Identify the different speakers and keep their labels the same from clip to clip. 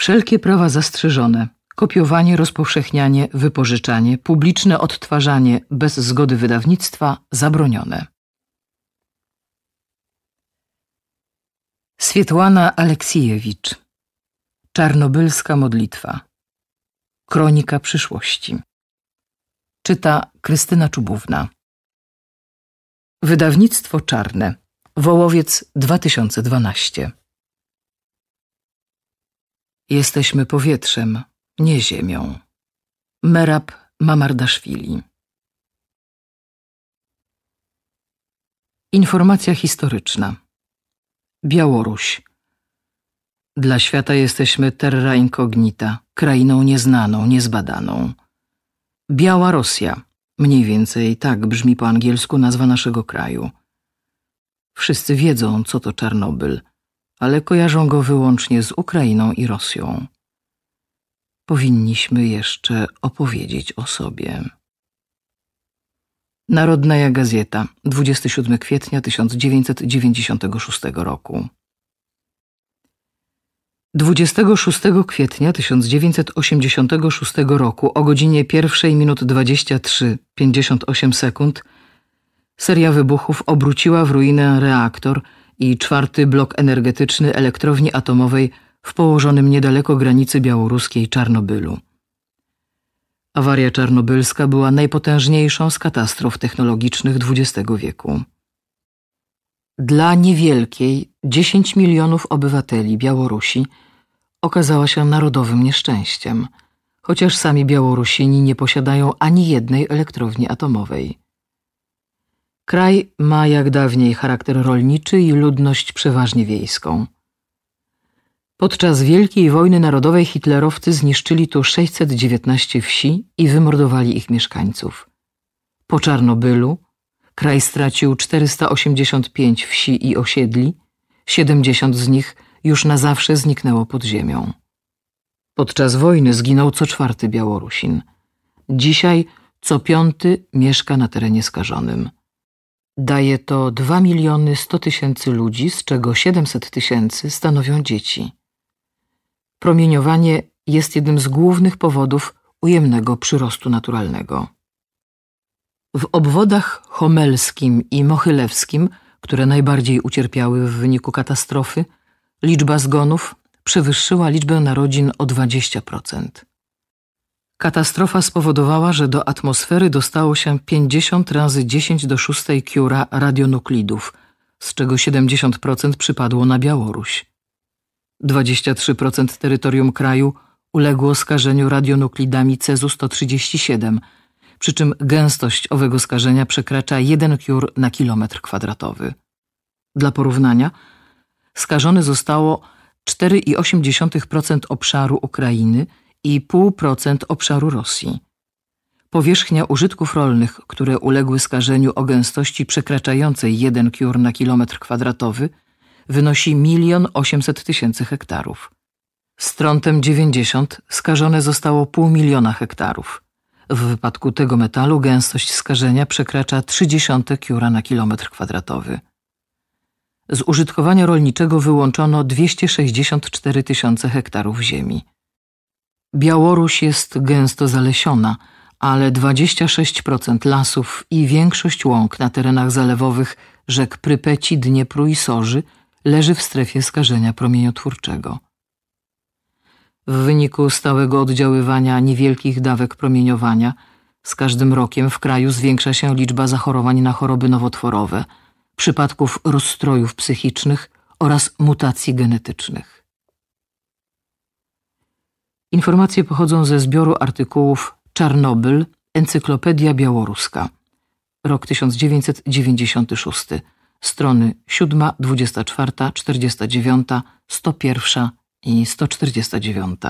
Speaker 1: Wszelkie prawa zastrzeżone. Kopiowanie, rozpowszechnianie, wypożyczanie, publiczne odtwarzanie bez zgody wydawnictwa zabronione. Swietłana Aleksijewicz Czarnobylska modlitwa Kronika przyszłości Czyta Krystyna Czubówna Wydawnictwo Czarne Wołowiec 2012 Jesteśmy powietrzem, nie ziemią. Merab Mamardaszwili. Informacja historyczna. Białoruś. Dla świata jesteśmy terra incognita, krainą nieznaną, niezbadaną. Biała Rosja. Mniej więcej tak brzmi po angielsku nazwa naszego kraju. Wszyscy wiedzą, co to Czarnobyl – ale kojarzą go wyłącznie z Ukrainą i Rosją. Powinniśmy jeszcze opowiedzieć o sobie. Narodna Gazeta, 27 kwietnia 1996 roku. 26 kwietnia 1986 roku o godzinie 1 minut 23, 58 sekund seria wybuchów obróciła w ruinę reaktor – i czwarty blok energetyczny elektrowni atomowej w położonym niedaleko granicy białoruskiej Czarnobylu. Awaria czarnobylska była najpotężniejszą z katastrof technologicznych XX wieku. Dla niewielkiej 10 milionów obywateli Białorusi okazała się narodowym nieszczęściem, chociaż sami Białorusini nie posiadają ani jednej elektrowni atomowej. Kraj ma jak dawniej charakter rolniczy i ludność przeważnie wiejską. Podczas Wielkiej Wojny Narodowej hitlerowcy zniszczyli tu 619 wsi i wymordowali ich mieszkańców. Po Czarnobylu kraj stracił 485 wsi i osiedli, 70 z nich już na zawsze zniknęło pod ziemią. Podczas wojny zginął co czwarty Białorusin. Dzisiaj co piąty mieszka na terenie skażonym. Daje to 2 miliony 100 tysięcy ludzi, z czego 700 tysięcy stanowią dzieci. Promieniowanie jest jednym z głównych powodów ujemnego przyrostu naturalnego. W obwodach homelskim i mochylewskim, które najbardziej ucierpiały w wyniku katastrofy, liczba zgonów przewyższyła liczbę narodzin o 20%. Katastrofa spowodowała, że do atmosfery dostało się 50 razy 10 do 6 kiura radionuklidów, z czego 70% przypadło na Białoruś. 23% terytorium kraju uległo skażeniu radionuklidami cezu-137, przy czym gęstość owego skażenia przekracza 1 kiur na kilometr kwadratowy. Dla porównania, skażone zostało 4,8% obszaru Ukrainy – 2,5% obszaru Rosji. Powierzchnia użytków rolnych, które uległy skażeniu o gęstości przekraczającej 1 kiur na kilometr kwadratowy, wynosi 1 800 tysięcy hektarów. Z trątem 90 skażone zostało pół miliona hektarów. W wypadku tego metalu gęstość skażenia przekracza 30 kiura na kilometr kwadratowy. Z użytkowania rolniczego wyłączono 264 tysiące hektarów ziemi. Białoruś jest gęsto zalesiona, ale 26% lasów i większość łąk na terenach zalewowych rzek Prypeci, Dniepru i Soży leży w strefie skażenia promieniotwórczego. W wyniku stałego oddziaływania niewielkich dawek promieniowania z każdym rokiem w kraju zwiększa się liczba zachorowań na choroby nowotworowe, przypadków rozstrojów psychicznych oraz mutacji genetycznych. Informacje pochodzą ze zbioru artykułów Czarnobyl, Encyklopedia Białoruska, rok 1996, strony 7, 24, 49, 101 i 149.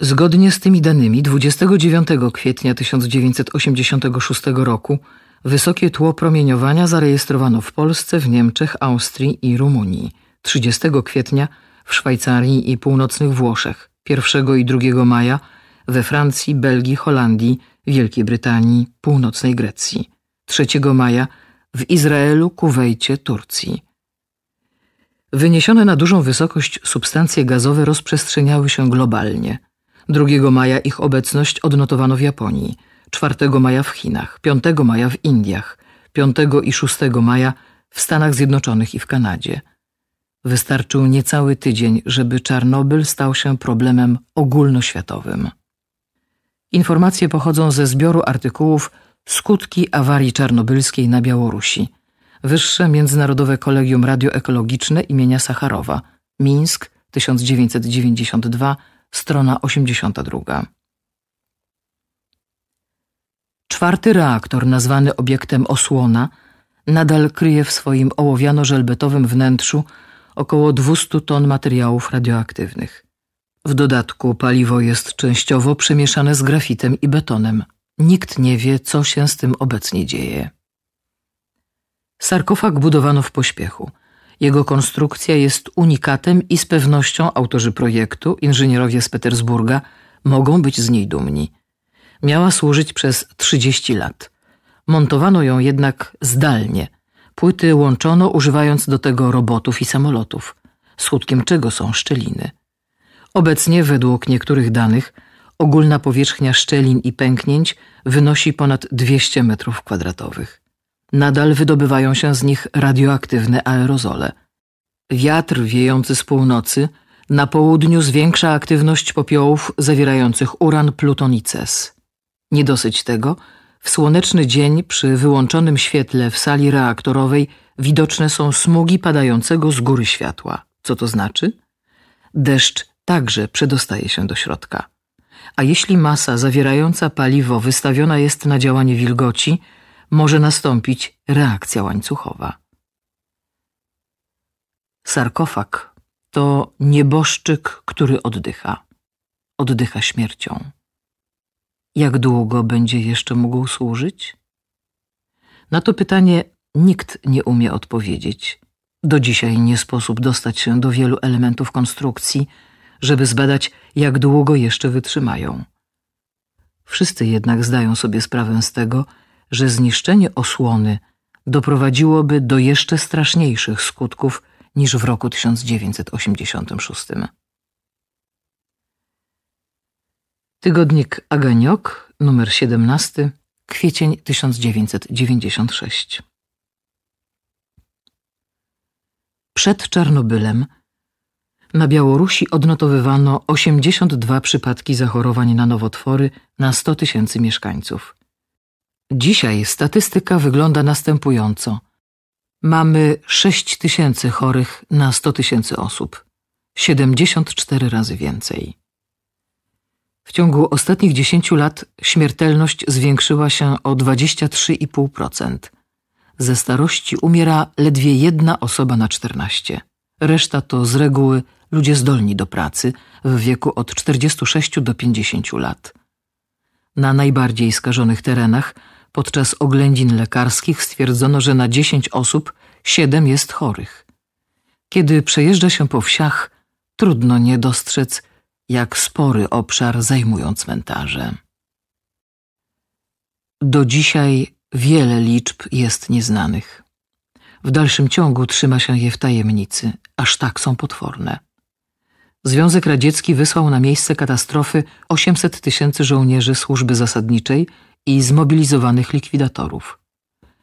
Speaker 1: Zgodnie z tymi danymi 29 kwietnia 1986 roku wysokie tło promieniowania zarejestrowano w Polsce, w Niemczech, Austrii i Rumunii. 30 kwietnia w Szwajcarii i północnych Włoszech, 1 i 2 maja we Francji, Belgii, Holandii, Wielkiej Brytanii, północnej Grecji, 3 maja w Izraelu, Kuwejcie, Turcji. Wyniesione na dużą wysokość substancje gazowe rozprzestrzeniały się globalnie. 2 maja ich obecność odnotowano w Japonii, 4 maja w Chinach, 5 maja w Indiach, 5 i 6 maja w Stanach Zjednoczonych i w Kanadzie – Wystarczył niecały tydzień, żeby Czarnobyl stał się problemem ogólnoświatowym. Informacje pochodzą ze zbioru artykułów Skutki awarii czarnobylskiej na Białorusi. Wyższe Międzynarodowe Kolegium Radioekologiczne imienia Sacharowa. Mińsk 1992, strona 82. Czwarty reaktor, nazwany obiektem osłona, nadal kryje w swoim ołowiano-żelbetowym wnętrzu około 200 ton materiałów radioaktywnych. W dodatku paliwo jest częściowo przemieszane z grafitem i betonem. Nikt nie wie, co się z tym obecnie dzieje. Sarkofag budowano w pośpiechu. Jego konstrukcja jest unikatem i z pewnością autorzy projektu, inżynierowie z Petersburga, mogą być z niej dumni. Miała służyć przez 30 lat. Montowano ją jednak zdalnie – Płyty łączono, używając do tego robotów i samolotów, skutkiem czego są szczeliny. Obecnie, według niektórych danych, ogólna powierzchnia szczelin i pęknięć wynosi ponad 200 metrów kwadratowych. Nadal wydobywają się z nich radioaktywne aerozole. Wiatr wiejący z północy na południu zwiększa aktywność popiołów zawierających uran, pluton i ces. Nie dosyć tego – w słoneczny dzień przy wyłączonym świetle w sali reaktorowej widoczne są smugi padającego z góry światła. Co to znaczy? Deszcz także przedostaje się do środka. A jeśli masa zawierająca paliwo wystawiona jest na działanie wilgoci, może nastąpić reakcja łańcuchowa. Sarkofag to nieboszczyk, który oddycha. Oddycha śmiercią. Jak długo będzie jeszcze mógł służyć? Na to pytanie nikt nie umie odpowiedzieć. Do dzisiaj nie sposób dostać się do wielu elementów konstrukcji, żeby zbadać, jak długo jeszcze wytrzymają. Wszyscy jednak zdają sobie sprawę z tego, że zniszczenie osłony doprowadziłoby do jeszcze straszniejszych skutków niż w roku 1986. Tygodnik Aganiok, numer 17, kwiecień 1996. Przed Czarnobylem na Białorusi odnotowywano 82 przypadki zachorowań na nowotwory na 100 tysięcy mieszkańców. Dzisiaj statystyka wygląda następująco. Mamy 6 tysięcy chorych na 100 tysięcy osób, 74 razy więcej. W ciągu ostatnich 10 lat śmiertelność zwiększyła się o 23,5%. Ze starości umiera ledwie jedna osoba na 14. Reszta to z reguły ludzie zdolni do pracy w wieku od 46 do 50 lat. Na najbardziej skażonych terenach podczas oględzin lekarskich stwierdzono, że na 10 osób 7 jest chorych. Kiedy przejeżdża się po wsiach, trudno nie dostrzec jak spory obszar zajmują cmentarze. Do dzisiaj wiele liczb jest nieznanych. W dalszym ciągu trzyma się je w tajemnicy, aż tak są potworne. Związek Radziecki wysłał na miejsce katastrofy 800 tysięcy żołnierzy służby zasadniczej i zmobilizowanych likwidatorów.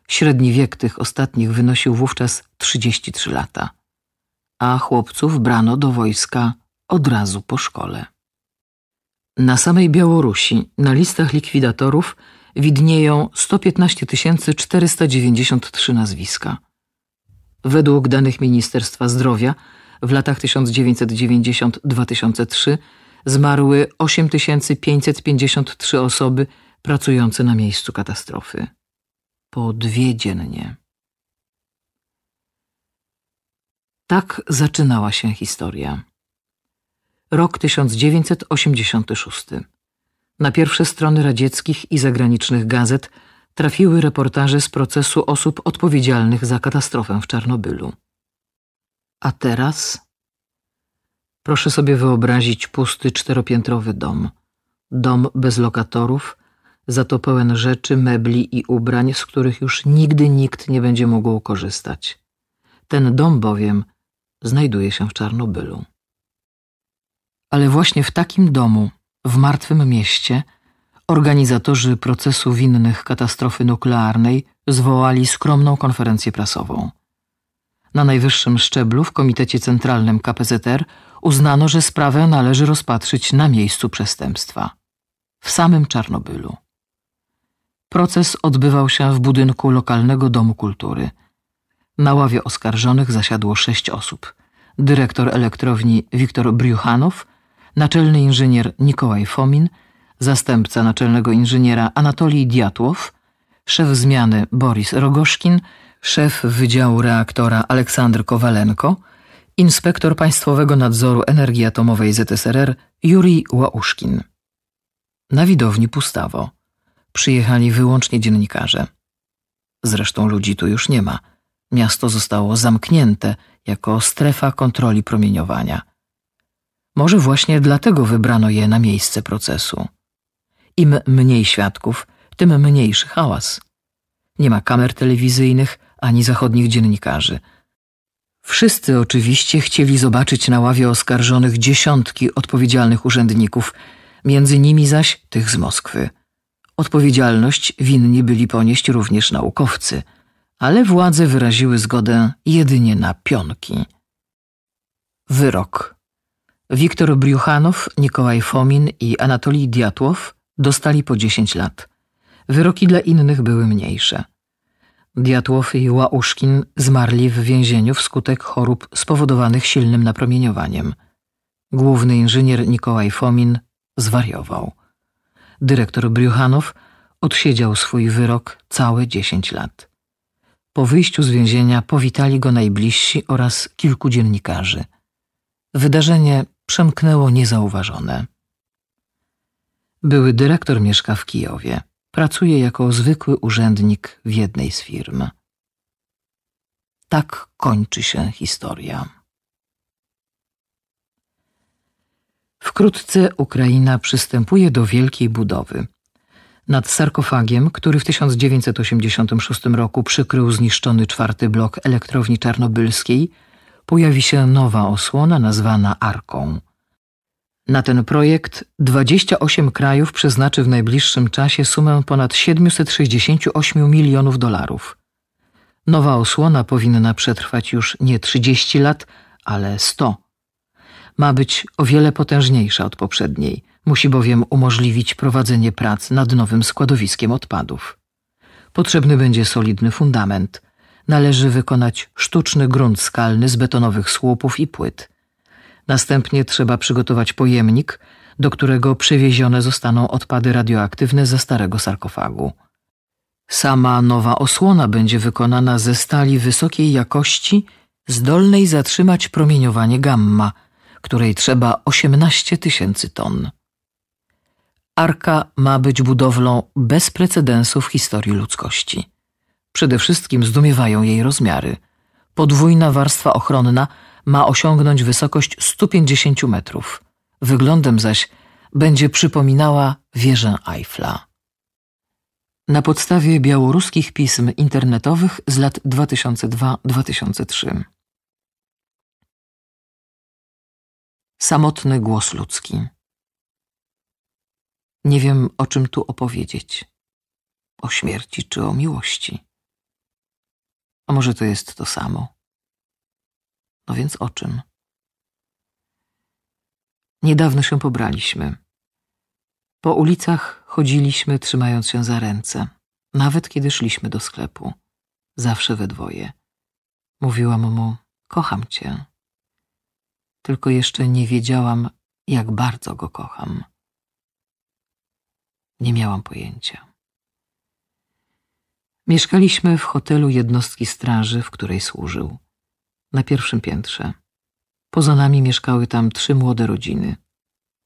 Speaker 1: Średni wiek tych ostatnich wynosił wówczas 33 lata, a chłopców brano do wojska od razu po szkole. Na samej Białorusi na listach likwidatorów widnieją 115 493 nazwiska. Według danych Ministerstwa Zdrowia w latach 1990-2003 zmarły 8553 osoby pracujące na miejscu katastrofy. Po dwie dziennie. Tak zaczynała się historia rok 1986. Na pierwsze strony radzieckich i zagranicznych gazet trafiły reportaże z procesu osób odpowiedzialnych za katastrofę w Czarnobylu. A teraz? Proszę sobie wyobrazić pusty czteropiętrowy dom. Dom bez lokatorów, za to pełen rzeczy, mebli i ubrań, z których już nigdy nikt nie będzie mógł korzystać. Ten dom bowiem znajduje się w Czarnobylu ale właśnie w takim domu, w martwym mieście, organizatorzy procesu winnych katastrofy nuklearnej zwołali skromną konferencję prasową. Na najwyższym szczeblu w Komitecie Centralnym KPZR uznano, że sprawę należy rozpatrzyć na miejscu przestępstwa w samym Czarnobylu. Proces odbywał się w budynku lokalnego domu kultury. Na ławie oskarżonych zasiadło sześć osób: dyrektor elektrowni Wiktor Briuchanow, naczelny inżynier Nikołaj Fomin, zastępca naczelnego inżyniera Anatolij Diatłow, szef zmiany Boris Rogoszkin, szef Wydziału Reaktora Aleksandr Kowalenko, inspektor Państwowego Nadzoru Energii Atomowej ZSRR Jurij Łałuszkin. Na widowni pustawo. Przyjechali wyłącznie dziennikarze. Zresztą ludzi tu już nie ma. Miasto zostało zamknięte jako strefa kontroli promieniowania. Może właśnie dlatego wybrano je na miejsce procesu. Im mniej świadków, tym mniejszy hałas. Nie ma kamer telewizyjnych ani zachodnich dziennikarzy. Wszyscy oczywiście chcieli zobaczyć na ławie oskarżonych dziesiątki odpowiedzialnych urzędników, między nimi zaś tych z Moskwy. Odpowiedzialność winni byli ponieść również naukowcy, ale władze wyraziły zgodę jedynie na pionki. Wyrok Wiktor Briuchanow, Nikołaj Fomin i Anatolij Diatłow dostali po 10 lat. Wyroki dla innych były mniejsze. Diatłow i Łauszkin zmarli w więzieniu wskutek chorób spowodowanych silnym napromieniowaniem. Główny inżynier Nikołaj Fomin zwariował. Dyrektor Briuchanow odsiedział swój wyrok całe 10 lat. Po wyjściu z więzienia powitali go najbliżsi oraz kilku dziennikarzy. Wydarzenie przemknęło niezauważone. Były dyrektor mieszka w Kijowie. Pracuje jako zwykły urzędnik w jednej z firm. Tak kończy się historia. Wkrótce Ukraina przystępuje do wielkiej budowy. Nad sarkofagiem, który w 1986 roku przykrył zniszczony czwarty blok elektrowni czarnobylskiej, pojawi się nowa osłona nazwana Arką. Na ten projekt 28 krajów przeznaczy w najbliższym czasie sumę ponad 768 milionów dolarów. Nowa osłona powinna przetrwać już nie 30 lat, ale 100. Ma być o wiele potężniejsza od poprzedniej, musi bowiem umożliwić prowadzenie prac nad nowym składowiskiem odpadów. Potrzebny będzie solidny fundament – należy wykonać sztuczny grunt skalny z betonowych słupów i płyt. Następnie trzeba przygotować pojemnik, do którego przewiezione zostaną odpady radioaktywne ze starego sarkofagu. Sama nowa osłona będzie wykonana ze stali wysokiej jakości, zdolnej zatrzymać promieniowanie gamma, której trzeba 18 tysięcy ton. Arka ma być budowlą bez precedensu w historii ludzkości. Przede wszystkim zdumiewają jej rozmiary. Podwójna warstwa ochronna ma osiągnąć wysokość 150 metrów. Wyglądem zaś będzie przypominała wieżę Eiffla. Na podstawie białoruskich pism internetowych z lat 2002-2003. Samotny głos ludzki. Nie wiem, o czym tu opowiedzieć. O śmierci czy o miłości. A może to jest to samo? No więc o czym? Niedawno się pobraliśmy. Po ulicach chodziliśmy, trzymając się za ręce, nawet kiedy szliśmy do sklepu, zawsze we dwoje. Mówiłam mu: Kocham cię. Tylko jeszcze nie wiedziałam, jak bardzo go kocham. Nie miałam pojęcia. Mieszkaliśmy w hotelu jednostki straży, w której służył. Na pierwszym piętrze. Poza nami mieszkały tam trzy młode rodziny.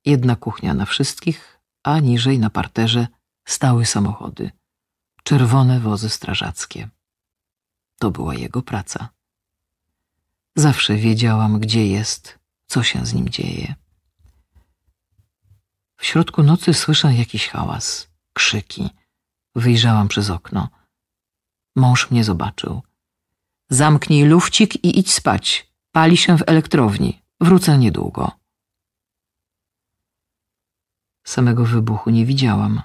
Speaker 1: Jedna kuchnia na wszystkich, a niżej na parterze stały samochody. Czerwone wozy strażackie. To była jego praca. Zawsze wiedziałam, gdzie jest, co się z nim dzieje. W środku nocy słyszę jakiś hałas, krzyki. Wyjrzałam przez okno – Mąż mnie zobaczył. Zamknij lufcik i idź spać. Pali się w elektrowni. Wrócę niedługo. Samego wybuchu nie widziałam,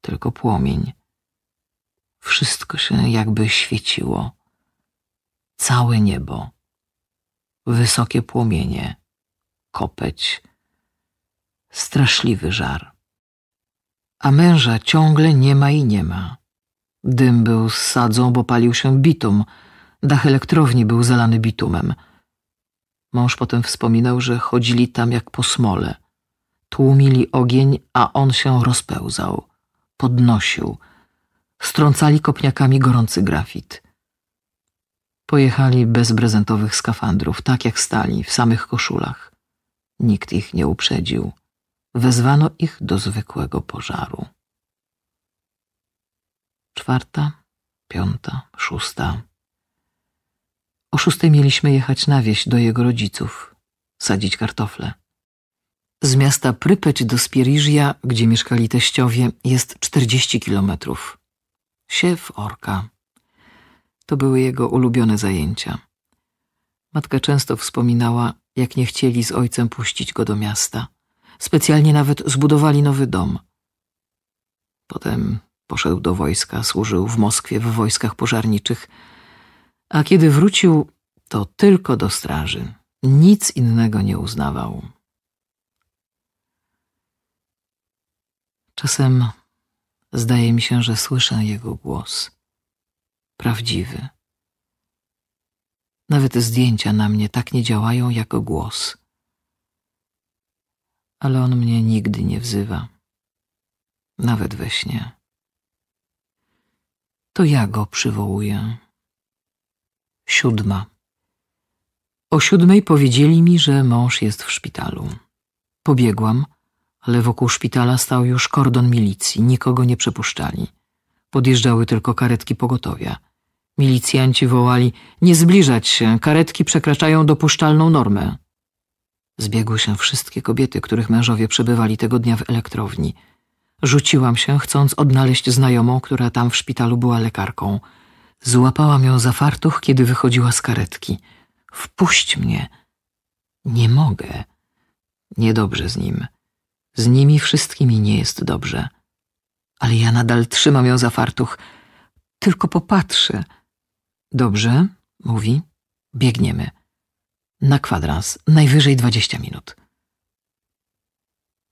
Speaker 1: tylko płomień. Wszystko się jakby świeciło. Całe niebo. Wysokie płomienie. Kopeć. Straszliwy żar. A męża ciągle nie ma i nie ma. Dym był z sadzą, bo palił się bitum. Dach elektrowni był zalany bitumem. Mąż potem wspominał, że chodzili tam jak po smole. Tłumili ogień, a on się rozpełzał, podnosił. Strącali kopniakami gorący grafit. Pojechali bez prezentowych skafandrów, tak jak stali, w samych koszulach. Nikt ich nie uprzedził. Wezwano ich do zwykłego pożaru czwarta, piąta, szósta. O szóstej mieliśmy jechać na wieś do jego rodziców, sadzić kartofle. Z miasta Prypeć do Spierizja, gdzie mieszkali teściowie, jest 40 kilometrów. Siew orka. To były jego ulubione zajęcia. Matka często wspominała, jak nie chcieli z ojcem puścić go do miasta. Specjalnie nawet zbudowali nowy dom. Potem Poszedł do wojska, służył w Moskwie w wojskach pożarniczych, a kiedy wrócił, to tylko do straży. Nic innego nie uznawał. Czasem zdaje mi się, że słyszę jego głos. Prawdziwy. Nawet zdjęcia na mnie tak nie działają jako głos. Ale on mnie nigdy nie wzywa. Nawet we śnie to ja go przywołuję. Siódma. O siódmej powiedzieli mi, że mąż jest w szpitalu. Pobiegłam, ale wokół szpitala stał już kordon milicji, nikogo nie przepuszczali. Podjeżdżały tylko karetki pogotowia. Milicjanci wołali: Nie zbliżać się, karetki przekraczają dopuszczalną normę. Zbiegły się wszystkie kobiety, których mężowie przebywali tego dnia w elektrowni. Rzuciłam się, chcąc odnaleźć znajomą, która tam w szpitalu była lekarką. Złapałam ją za fartuch, kiedy wychodziła z karetki. Wpuść mnie. Nie mogę. Niedobrze z nim. Z nimi wszystkimi nie jest dobrze. Ale ja nadal trzymam ją za fartuch. Tylko popatrzę. Dobrze, mówi. Biegniemy. Na kwadrans, najwyżej dwadzieścia minut.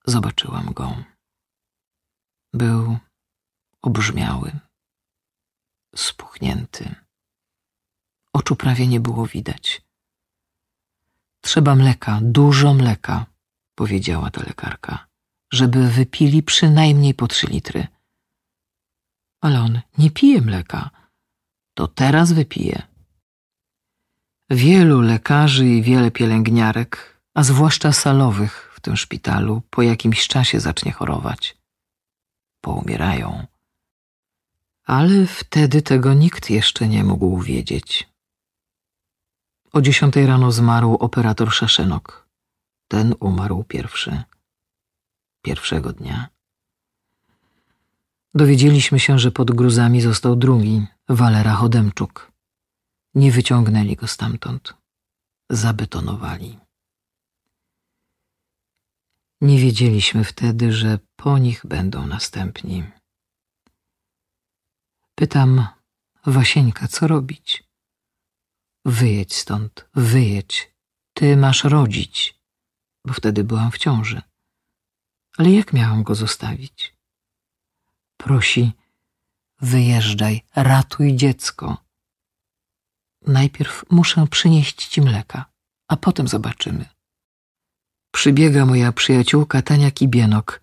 Speaker 1: Zobaczyłam go. Był obrzmiały, spuchnięty. Oczu prawie nie było widać. Trzeba mleka, dużo mleka, powiedziała ta lekarka, żeby wypili przynajmniej po trzy litry. Ale on nie pije mleka. To teraz wypije. Wielu lekarzy i wiele pielęgniarek, a zwłaszcza salowych w tym szpitalu, po jakimś czasie zacznie chorować poumierają. Ale wtedy tego nikt jeszcze nie mógł wiedzieć. O dziesiątej rano zmarł operator Szaszenok. Ten umarł pierwszy. Pierwszego dnia. Dowiedzieliśmy się, że pod gruzami został drugi, Walera Chodemczuk. Nie wyciągnęli go stamtąd. Zabetonowali. Nie wiedzieliśmy wtedy, że po nich będą następni. Pytam Wasieńka, co robić? Wyjedź stąd, wyjedź. Ty masz rodzić, bo wtedy byłam w ciąży. Ale jak miałam go zostawić? Prosi, wyjeżdżaj, ratuj dziecko. Najpierw muszę przynieść ci mleka, a potem zobaczymy. Przybiega moja przyjaciółka Tania Kibienok.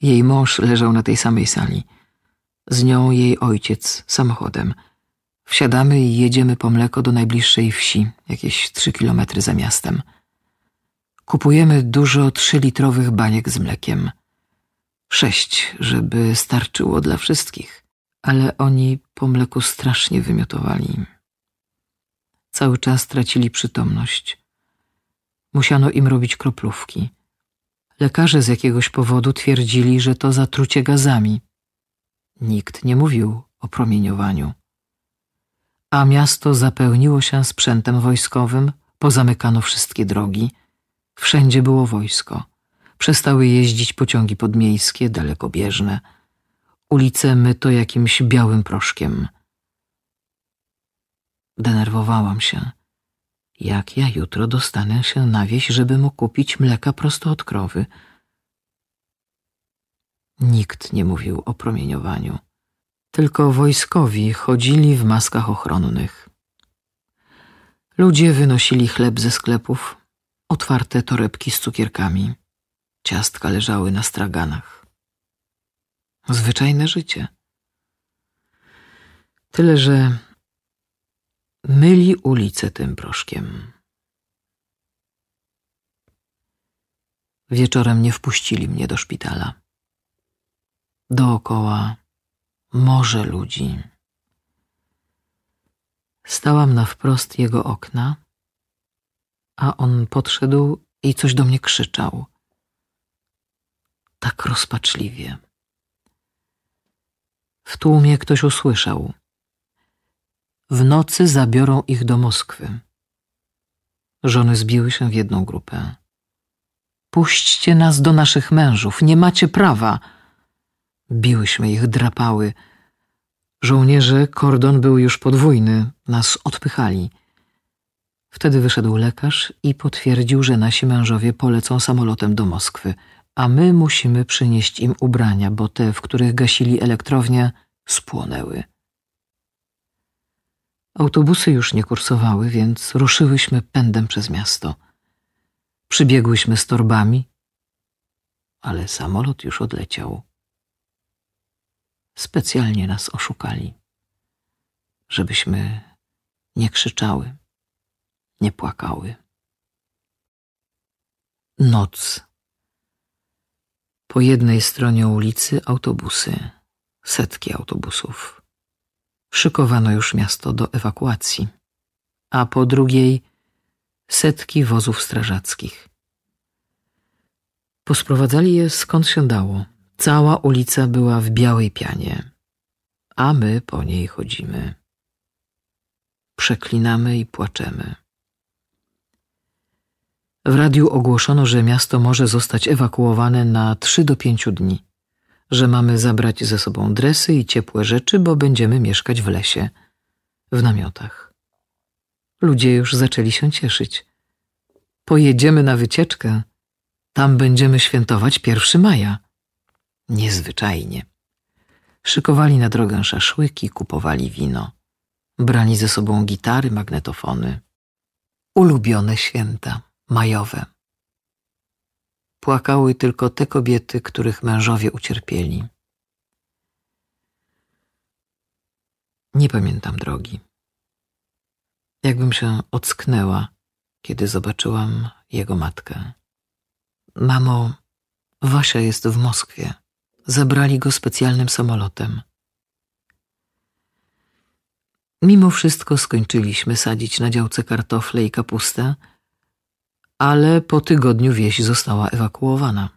Speaker 1: Jej mąż leżał na tej samej sali. Z nią jej ojciec, samochodem. Wsiadamy i jedziemy po mleko do najbliższej wsi, jakieś trzy kilometry za miastem. Kupujemy dużo trzylitrowych baniek z mlekiem. Sześć, żeby starczyło dla wszystkich. Ale oni po mleku strasznie wymiotowali. Cały czas tracili przytomność. Musiano im robić kroplówki. Lekarze z jakiegoś powodu twierdzili, że to zatrucie gazami. Nikt nie mówił o promieniowaniu. A miasto zapełniło się sprzętem wojskowym, pozamykano wszystkie drogi. Wszędzie było wojsko. Przestały jeździć pociągi podmiejskie, dalekobieżne. Ulice myto jakimś białym proszkiem. Denerwowałam się jak ja jutro dostanę się na wieś, żeby mu kupić mleka prosto od krowy. Nikt nie mówił o promieniowaniu. Tylko wojskowi chodzili w maskach ochronnych. Ludzie wynosili chleb ze sklepów, otwarte torebki z cukierkami. Ciastka leżały na straganach. Zwyczajne życie. Tyle, że myli ulice tym proszkiem. Wieczorem nie wpuścili mnie do szpitala. Dookoła morze ludzi. Stałam na wprost jego okna, a on podszedł i coś do mnie krzyczał. Tak rozpaczliwie. W tłumie ktoś usłyszał w nocy zabiorą ich do Moskwy. Żony zbiły się w jedną grupę. Puśćcie nas do naszych mężów, nie macie prawa. Biłyśmy ich, drapały. Żołnierze, kordon był już podwójny, nas odpychali. Wtedy wyszedł lekarz i potwierdził, że nasi mężowie polecą samolotem do Moskwy, a my musimy przynieść im ubrania, bo te, w których gasili elektrownię, spłonęły. Autobusy już nie kursowały, więc ruszyłyśmy pędem przez miasto. Przybiegłyśmy z torbami, ale samolot już odleciał. Specjalnie nas oszukali, żebyśmy nie krzyczały, nie płakały. Noc. Po jednej stronie ulicy autobusy, setki autobusów szykowano już miasto do ewakuacji, a po drugiej setki wozów strażackich. Posprowadzali je skąd się dało. Cała ulica była w białej pianie, a my po niej chodzimy. Przeklinamy i płaczemy. W radiu ogłoszono, że miasto może zostać ewakuowane na 3 do 5 dni że mamy zabrać ze sobą dresy i ciepłe rzeczy, bo będziemy mieszkać w lesie, w namiotach. Ludzie już zaczęli się cieszyć. Pojedziemy na wycieczkę. Tam będziemy świętować 1 maja. Niezwyczajnie. Szykowali na drogę szaszłyki, kupowali wino. Brali ze sobą gitary, magnetofony. Ulubione święta majowe płakały tylko te kobiety, których mężowie ucierpieli. Nie pamiętam drogi. Jakbym się ocknęła, kiedy zobaczyłam jego matkę. Mamo, Wasia jest w Moskwie. Zabrali go specjalnym samolotem. Mimo wszystko skończyliśmy sadzić na działce kartofle i kapustę – ale po tygodniu wieś została ewakuowana.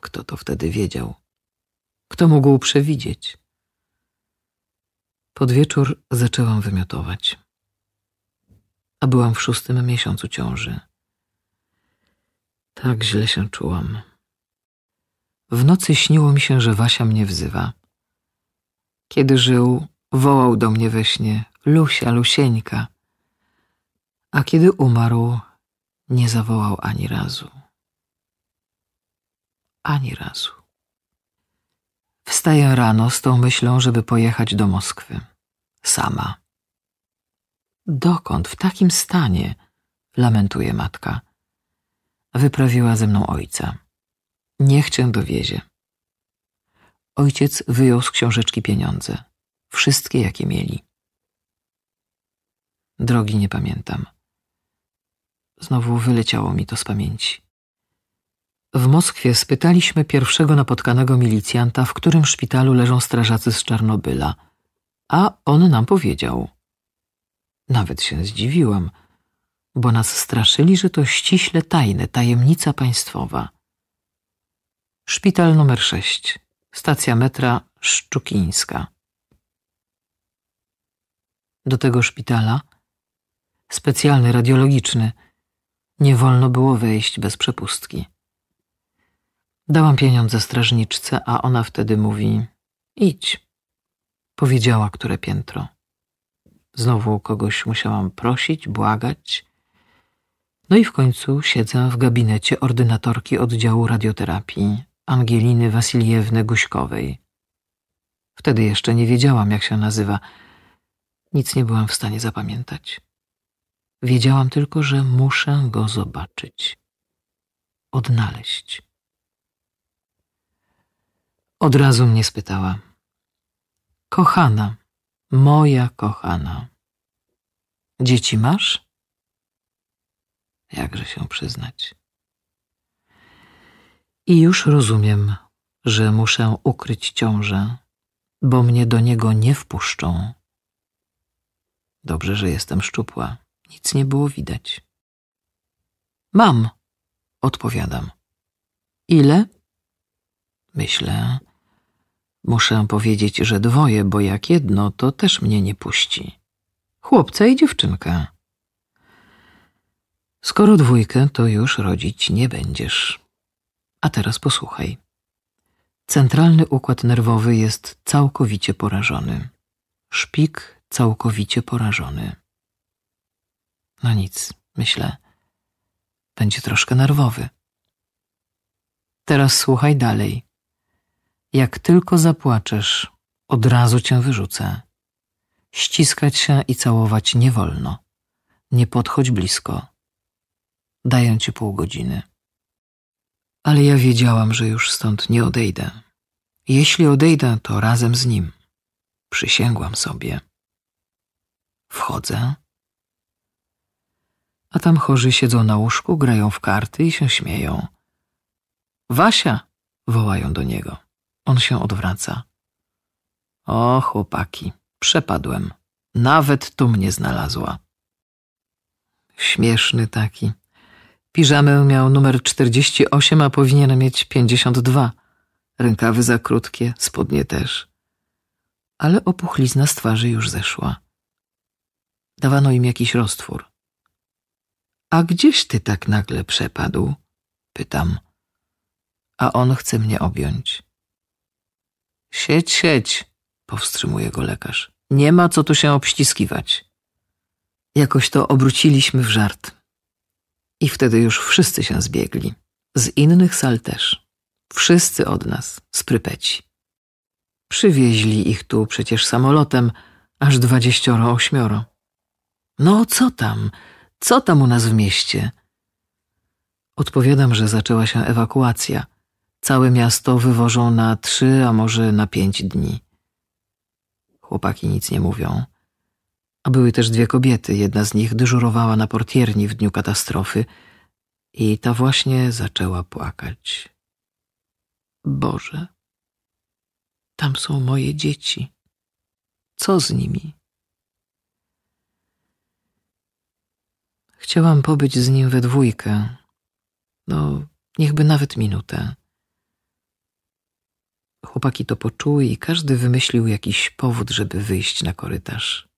Speaker 1: Kto to wtedy wiedział? Kto mógł przewidzieć? Pod wieczór zaczęłam wymiotować, a byłam w szóstym miesiącu ciąży. Tak źle się czułam. W nocy śniło mi się, że Wasia mnie wzywa. Kiedy żył, wołał do mnie we śnie: Lusia, Lusieńka. A kiedy umarł, nie zawołał ani razu. Ani razu. Wstaję rano z tą myślą, żeby pojechać do Moskwy. Sama. Dokąd w takim stanie? lamentuje matka. Wyprawiła ze mną ojca. Niech cię dowiezie. Ojciec wyjął z książeczki pieniądze. Wszystkie, jakie mieli. Drogi nie pamiętam. Znowu wyleciało mi to z pamięci. W Moskwie spytaliśmy pierwszego napotkanego milicjanta, w którym szpitalu leżą strażacy z Czarnobyla, a on nam powiedział. Nawet się zdziwiłam, bo nas straszyli, że to ściśle tajne, tajemnica państwowa. Szpital numer 6, stacja metra Szczukińska. Do tego szpitala specjalny radiologiczny – nie wolno było wejść bez przepustki. Dałam pieniądze strażniczce, a ona wtedy mówi: Idź. Powiedziała, które piętro. Znowu kogoś musiałam prosić, błagać. No i w końcu siedzę w gabinecie ordynatorki oddziału radioterapii Angeliny Wasiliewny Guśkowej. Wtedy jeszcze nie wiedziałam, jak się nazywa. Nic nie byłam w stanie zapamiętać. Wiedziałam tylko, że muszę go zobaczyć, odnaleźć. Od razu mnie spytała: Kochana, moja kochana, dzieci masz? Jakże się przyznać? I już rozumiem, że muszę ukryć ciążę, bo mnie do niego nie wpuszczą. Dobrze, że jestem szczupła. Nic nie było widać. Mam, odpowiadam. Ile? Myślę. Muszę powiedzieć, że dwoje, bo jak jedno, to też mnie nie puści. Chłopca i dziewczynka. Skoro dwójkę, to już rodzić nie będziesz. A teraz posłuchaj. Centralny układ nerwowy jest całkowicie porażony. Szpik całkowicie porażony. No nic, myślę. Będzie troszkę nerwowy. Teraz słuchaj dalej. Jak tylko zapłaczesz, od razu cię wyrzucę. Ściskać się i całować nie wolno. Nie podchodź blisko. Daję ci pół godziny. Ale ja wiedziałam, że już stąd nie odejdę. Jeśli odejdę, to razem z nim. Przysięgłam sobie. Wchodzę a tam chorzy siedzą na łóżku, grają w karty i się śmieją. Wasia! wołają do niego. On się odwraca. O, chłopaki, przepadłem. Nawet tu mnie znalazła. Śmieszny taki. Piżamę miał numer 48, a powinien mieć 52. Rękawy za krótkie, spodnie też. Ale opuchlizna z twarzy już zeszła. Dawano im jakiś roztwór. A gdzieś ty tak nagle przepadł? Pytam. A on chce mnie objąć. Siedź, siedź, powstrzymuje go lekarz. Nie ma co tu się obściskiwać. Jakoś to obróciliśmy w żart. I wtedy już wszyscy się zbiegli. Z innych sal też. Wszyscy od nas, z prypeci. Przywieźli ich tu przecież samolotem, aż dwadzieścioro ośmioro. No co tam? Co tam u nas w mieście? Odpowiadam, że zaczęła się ewakuacja. Całe miasto wywożą na trzy, a może na pięć dni. Chłopaki nic nie mówią. A były też dwie kobiety. Jedna z nich dyżurowała na portierni w dniu katastrofy i ta właśnie zaczęła płakać. Boże, tam są moje dzieci. Co z nimi? Chciałam pobyć z nim we dwójkę. No, niechby nawet minutę. Chłopaki to poczuły i każdy wymyślił jakiś powód, żeby wyjść na korytarz.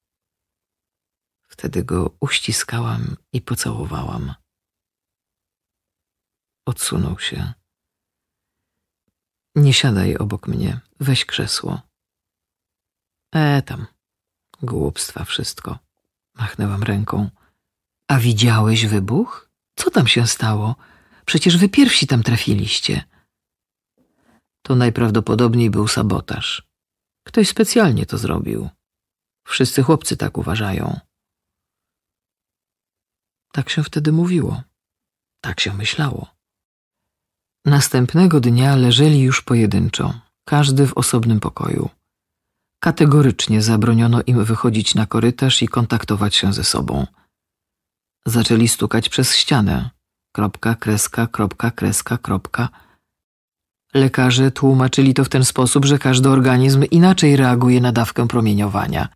Speaker 1: Wtedy go uściskałam i pocałowałam. Odsunął się. Nie siadaj obok mnie, weź krzesło. E tam, głupstwa wszystko. Machnęłam ręką. A widziałeś wybuch? Co tam się stało? Przecież wy pierwsi tam trafiliście. To najprawdopodobniej był sabotaż. Ktoś specjalnie to zrobił. Wszyscy chłopcy tak uważają. Tak się wtedy mówiło. Tak się myślało. Następnego dnia leżeli już pojedynczo, każdy w osobnym pokoju. Kategorycznie zabroniono im wychodzić na korytarz i kontaktować się ze sobą. Zaczęli stukać przez ścianę. Kropka, kreska, kropka, kreska, kropka. Lekarze tłumaczyli to w ten sposób, że każdy organizm inaczej reaguje na dawkę promieniowania.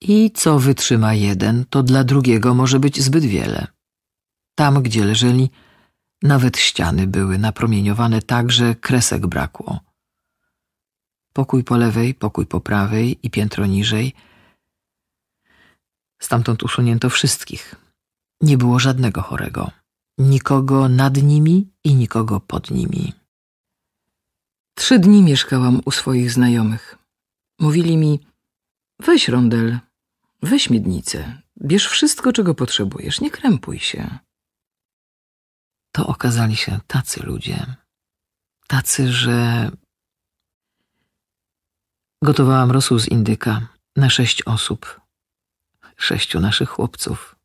Speaker 1: I co wytrzyma jeden, to dla drugiego może być zbyt wiele. Tam, gdzie leżeli, nawet ściany były napromieniowane tak, że kresek brakło. Pokój po lewej, pokój po prawej i piętro niżej. Stamtąd usunięto wszystkich. Nie było żadnego chorego, nikogo nad nimi i nikogo pod nimi. Trzy dni mieszkałam u swoich znajomych. Mówili mi: weź rondel, weź miednicę, bierz wszystko, czego potrzebujesz, nie krępuj się. To okazali się tacy ludzie, tacy, że Gotowałam rosół z indyka na sześć osób, sześciu naszych chłopców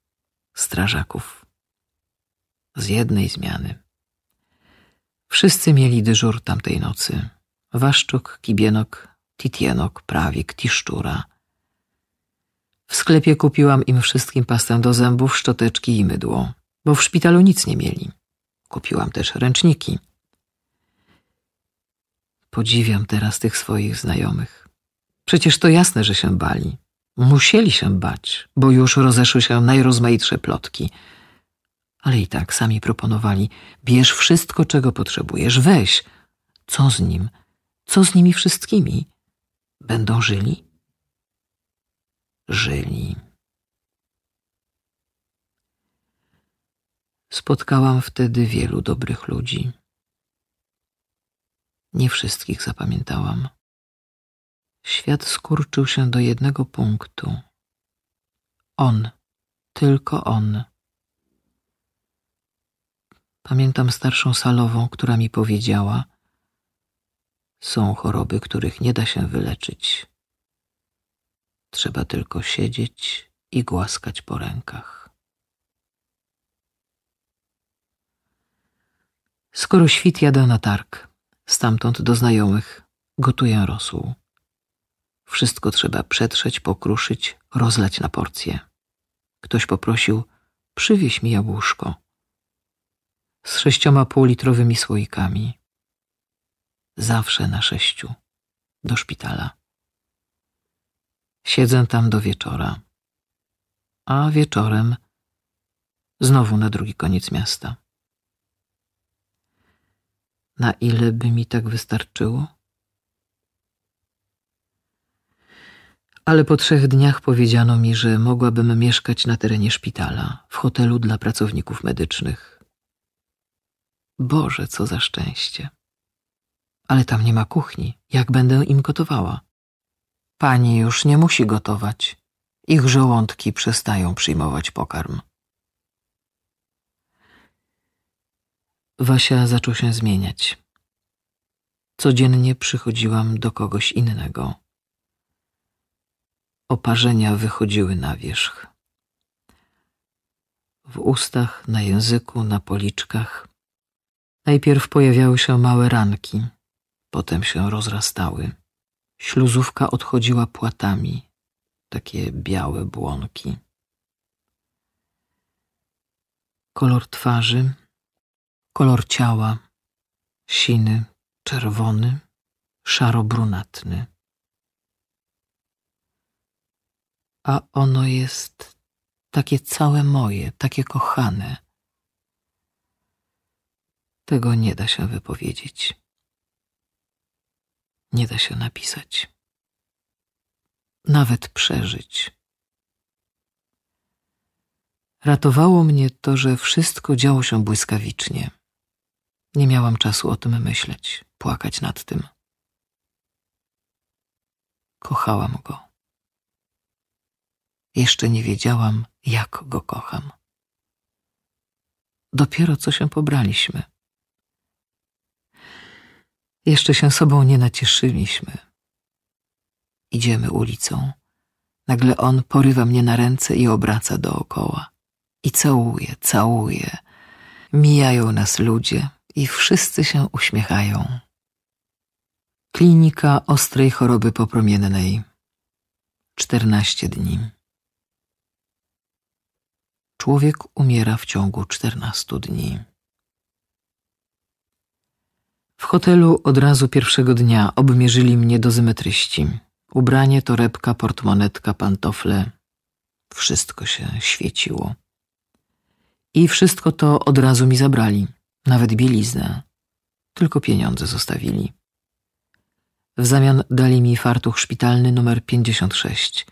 Speaker 1: strażaków. Z jednej zmiany. Wszyscy mieli dyżur tamtej nocy. Waszczuk, Kibienok, Titienok, Prawik, Tiszczura. W sklepie kupiłam im wszystkim pastę do zębów, szczoteczki i mydło, bo w szpitalu nic nie mieli. Kupiłam też ręczniki. Podziwiam teraz tych swoich znajomych. Przecież to jasne, że się bali. Musieli się bać, bo już rozeszły się najrozmaitsze plotki. Ale i tak sami proponowali: bierz wszystko, czego potrzebujesz, weź. Co z nim? Co z nimi wszystkimi? Będą żyli? Żyli. Spotkałam wtedy wielu dobrych ludzi. Nie wszystkich zapamiętałam. Świat skurczył się do jednego punktu. On, tylko on. Pamiętam starszą salową, która mi powiedziała: Są choroby, których nie da się wyleczyć. Trzeba tylko siedzieć i głaskać po rękach. Skoro świt jadę na targ, stamtąd do znajomych, gotuję rosół. Wszystko trzeba przetrzeć, pokruszyć, rozlać na porcje. Ktoś poprosił, przywieź mi jabłuszko. Z sześcioma półlitrowymi słoikami. Zawsze na sześciu. Do szpitala. Siedzę tam do wieczora. A wieczorem znowu na drugi koniec miasta. Na ile by mi tak wystarczyło? ale po trzech dniach powiedziano mi, że mogłabym mieszkać na terenie szpitala, w hotelu dla pracowników medycznych. Boże, co za szczęście. Ale tam nie ma kuchni. Jak będę im gotowała? Pani już nie musi gotować. Ich żołądki przestają przyjmować pokarm. Wasia zaczął się zmieniać. Codziennie przychodziłam do kogoś innego oparzenia wychodziły na wierzch. W ustach, na języku, na policzkach. Najpierw pojawiały się małe ranki, potem się rozrastały. Śluzówka odchodziła płatami, takie białe błonki. Kolor twarzy, kolor ciała, siny, czerwony, szaro-brunatny. a ono jest takie całe moje, takie kochane. Tego nie da się wypowiedzieć. Nie da się napisać. Nawet przeżyć. Ratowało mnie to, że wszystko działo się błyskawicznie. Nie miałam czasu o tym myśleć, płakać nad tym. Kochałam go. Jeszcze nie wiedziałam, jak go kocham. Dopiero co się pobraliśmy. Jeszcze się sobą nie nacieszyliśmy. Idziemy ulicą. Nagle on porywa mnie na ręce i obraca dookoła. I całuje, całuje. Mijają nas ludzie i wszyscy się uśmiechają. Klinika ostrej choroby popromiennej. 14 dni człowiek umiera w ciągu 14 dni. W hotelu od razu pierwszego dnia obmierzyli mnie dozymetryści. Ubranie, torebka, portmonetka, pantofle. Wszystko się świeciło. I wszystko to od razu mi zabrali, nawet bieliznę. Tylko pieniądze zostawili. W zamian dali mi fartuch szpitalny numer 56,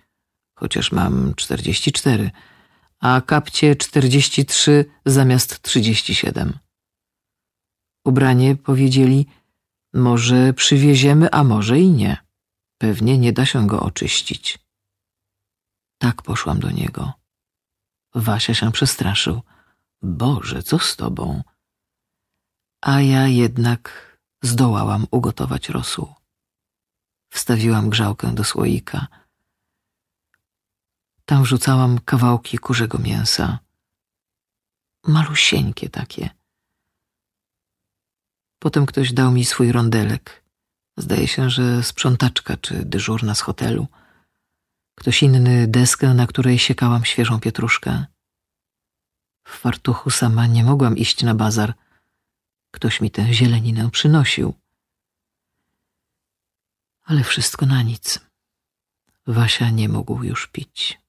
Speaker 1: chociaż mam 44 a kapcie 43 zamiast 37. Ubranie powiedzieli, może przywieziemy, a może i nie. Pewnie nie da się go oczyścić. Tak poszłam do niego. Wasia się przestraszył. Boże, co z tobą? A ja jednak zdołałam ugotować rosół. Wstawiłam grzałkę do słoika – tam rzucałam kawałki kurzego mięsa. Malusieńkie takie. Potem ktoś dał mi swój rondelek. Zdaje się, że sprzątaczka czy dyżurna z hotelu. Ktoś inny deskę, na której siekałam świeżą pietruszkę. W fartuchu sama nie mogłam iść na bazar. Ktoś mi tę zieleninę przynosił. Ale wszystko na nic. Wasia nie mógł już pić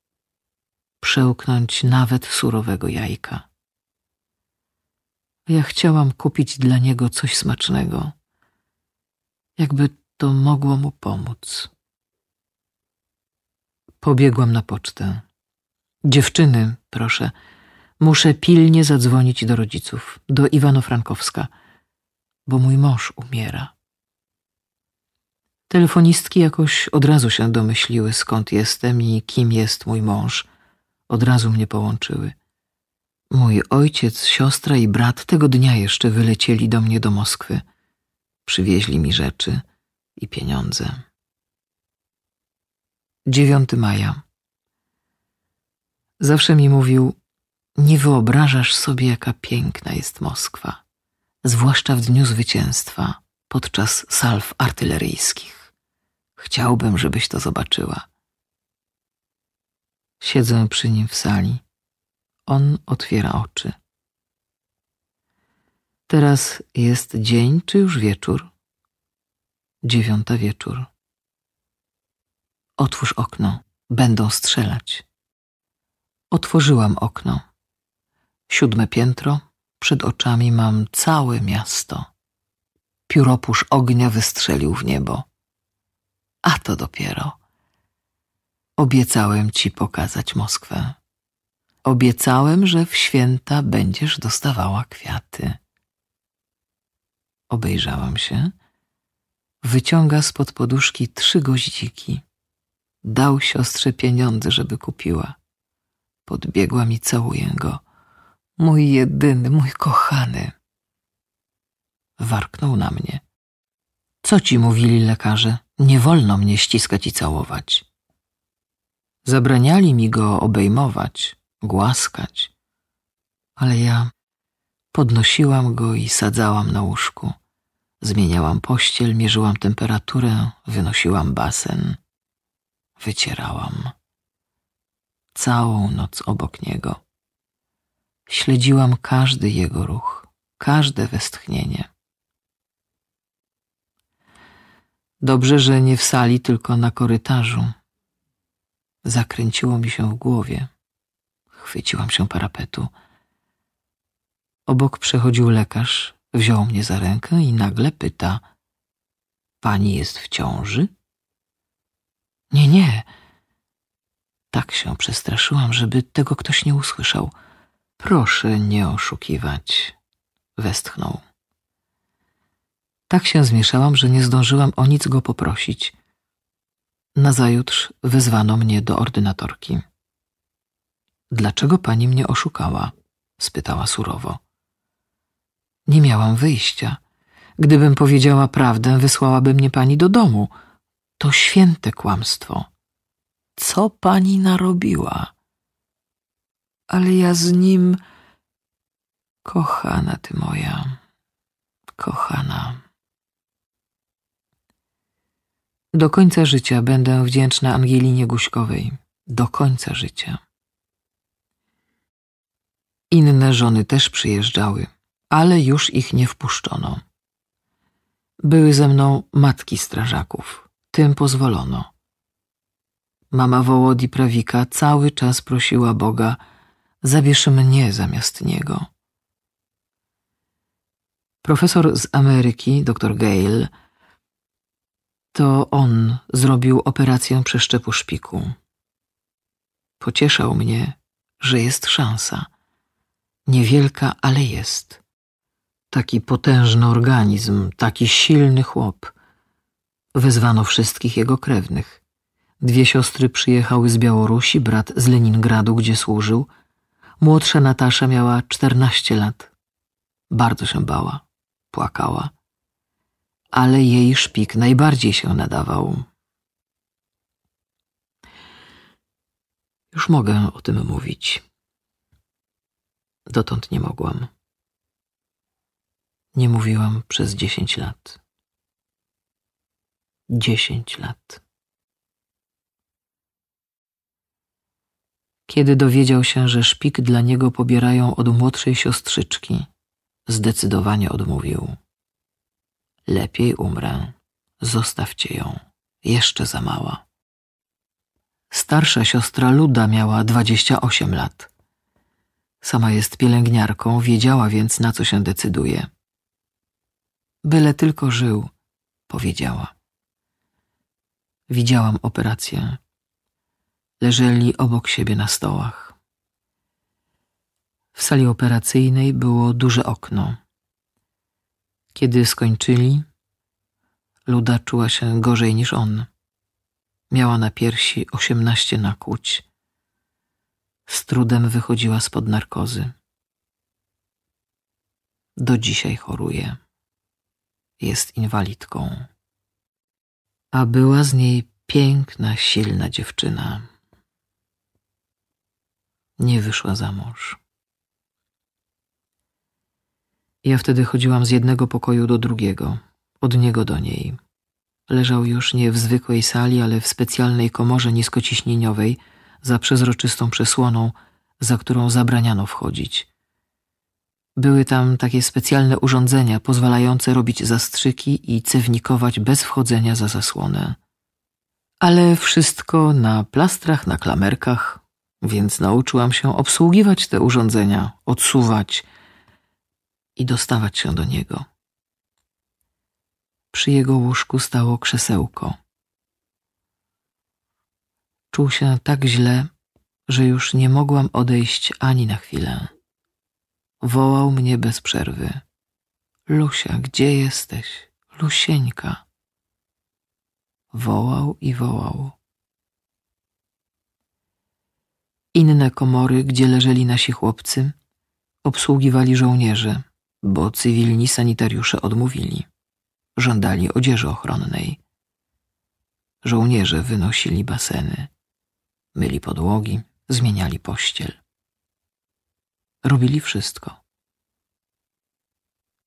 Speaker 1: przełknąć nawet surowego jajka. Ja chciałam kupić dla niego coś smacznego, jakby to mogło mu pomóc. Pobiegłam na pocztę. Dziewczyny, proszę, muszę pilnie zadzwonić do rodziców, do Iwano-Frankowska, bo mój mąż umiera. Telefonistki jakoś od razu się domyśliły, skąd jestem i kim jest mój mąż – od razu mnie połączyły. Mój ojciec, siostra i brat tego dnia jeszcze wylecieli do mnie do Moskwy. Przywieźli mi rzeczy i pieniądze. 9 maja. Zawsze mi mówił: Nie wyobrażasz sobie, jaka piękna jest Moskwa, zwłaszcza w dniu zwycięstwa, podczas salw artyleryjskich. Chciałbym, żebyś to zobaczyła. Siedzę przy nim w sali. On otwiera oczy. Teraz jest dzień czy już wieczór? Dziewiąta wieczór. Otwórz okno. Będą strzelać. Otworzyłam okno. Siódme piętro. Przed oczami mam całe miasto. Pióropusz ognia wystrzelił w niebo. A to dopiero. Obiecałem ci pokazać Moskwę. Obiecałem, że w święta będziesz dostawała kwiaty. Obejrzałam się. Wyciąga spod poduszki trzy goździki. Dał siostrze pieniądze, żeby kupiła. Podbiegła mi, całuję go. Mój jedyny, mój kochany. Warknął na mnie. Co ci mówili lekarze? Nie wolno mnie ściskać i całować. Zabraniali mi go obejmować, głaskać, ale ja podnosiłam go i sadzałam na łóżku. Zmieniałam pościel, mierzyłam temperaturę, wynosiłam basen, wycierałam. Całą noc obok niego. Śledziłam każdy jego ruch, każde westchnienie. Dobrze, że nie w sali, tylko na korytarzu zakręciło mi się w głowie. Chwyciłam się parapetu. Obok przechodził lekarz, wziął mnie za rękę i nagle pyta: Pani jest w ciąży? Nie, nie. Tak się przestraszyłam, żeby tego ktoś nie usłyszał. Proszę nie oszukiwać, westchnął. Tak się zmieszałam, że nie zdążyłam o nic go poprosić. Nazajutrz wezwano mnie do ordynatorki. Dlaczego pani mnie oszukała? spytała surowo. Nie miałam wyjścia. Gdybym powiedziała prawdę, wysłałaby mnie pani do domu. To święte kłamstwo. Co pani narobiła? Ale ja z nim. Kochana ty moja, kochana. Do końca życia będę wdzięczna Angelinie Guśkowej. Do końca życia. Inne żony też przyjeżdżały, ale już ich nie wpuszczono. Były ze mną matki strażaków. Tym pozwolono. Mama Wołodi Prawika cały czas prosiła Boga, zabierz mnie zamiast niego. Profesor z Ameryki, dr Gale, to on zrobił operację przeszczepu szpiku. Pocieszał mnie, że jest szansa. Niewielka, ale jest. Taki potężny organizm, taki silny chłop. Wezwano wszystkich jego krewnych. Dwie siostry przyjechały z Białorusi, brat z Leningradu, gdzie służył. Młodsza Natasza miała czternaście lat. Bardzo się bała, płakała ale jej szpik najbardziej się nadawał. Już mogę o tym mówić. Dotąd nie mogłam. Nie mówiłam przez dziesięć lat. Dziesięć lat. Kiedy dowiedział się, że szpik dla niego pobierają od młodszej siostrzyczki, zdecydowanie odmówił. Lepiej umrę. Zostawcie ją. Jeszcze za mała. Starsza siostra Luda miała 28 lat. Sama jest pielęgniarką, wiedziała więc, na co się decyduje. Byle tylko żył, powiedziała. Widziałam operację. Leżeli obok siebie na stołach. W sali operacyjnej było duże okno. Kiedy skończyli, Luda czuła się gorzej niż on. Miała na piersi osiemnaście nakłuć. Z trudem wychodziła spod narkozy. Do dzisiaj choruje. Jest inwalidką. A była z niej piękna, silna dziewczyna. Nie wyszła za mąż. Ja wtedy chodziłam z jednego pokoju do drugiego, od niego do niej. Leżał już nie w zwykłej sali, ale w specjalnej komorze niskociśnieniowej, za przezroczystą przesłoną, za którą zabraniano wchodzić. Były tam takie specjalne urządzenia pozwalające robić zastrzyki i cewnikować bez wchodzenia za zasłonę. Ale wszystko na plastrach, na klamerkach, więc nauczyłam się obsługiwać te urządzenia, odsuwać – i dostawać się do niego. Przy jego łóżku stało krzesełko. Czuł się tak źle, że już nie mogłam odejść ani na chwilę. Wołał mnie bez przerwy. Lusia, gdzie jesteś? Lusieńka. Wołał i wołał. Inne komory, gdzie leżeli nasi chłopcy, obsługiwali żołnierze bo cywilni sanitariusze odmówili. Żądali odzieży ochronnej. Żołnierze wynosili baseny, myli podłogi, zmieniali pościel. Robili wszystko.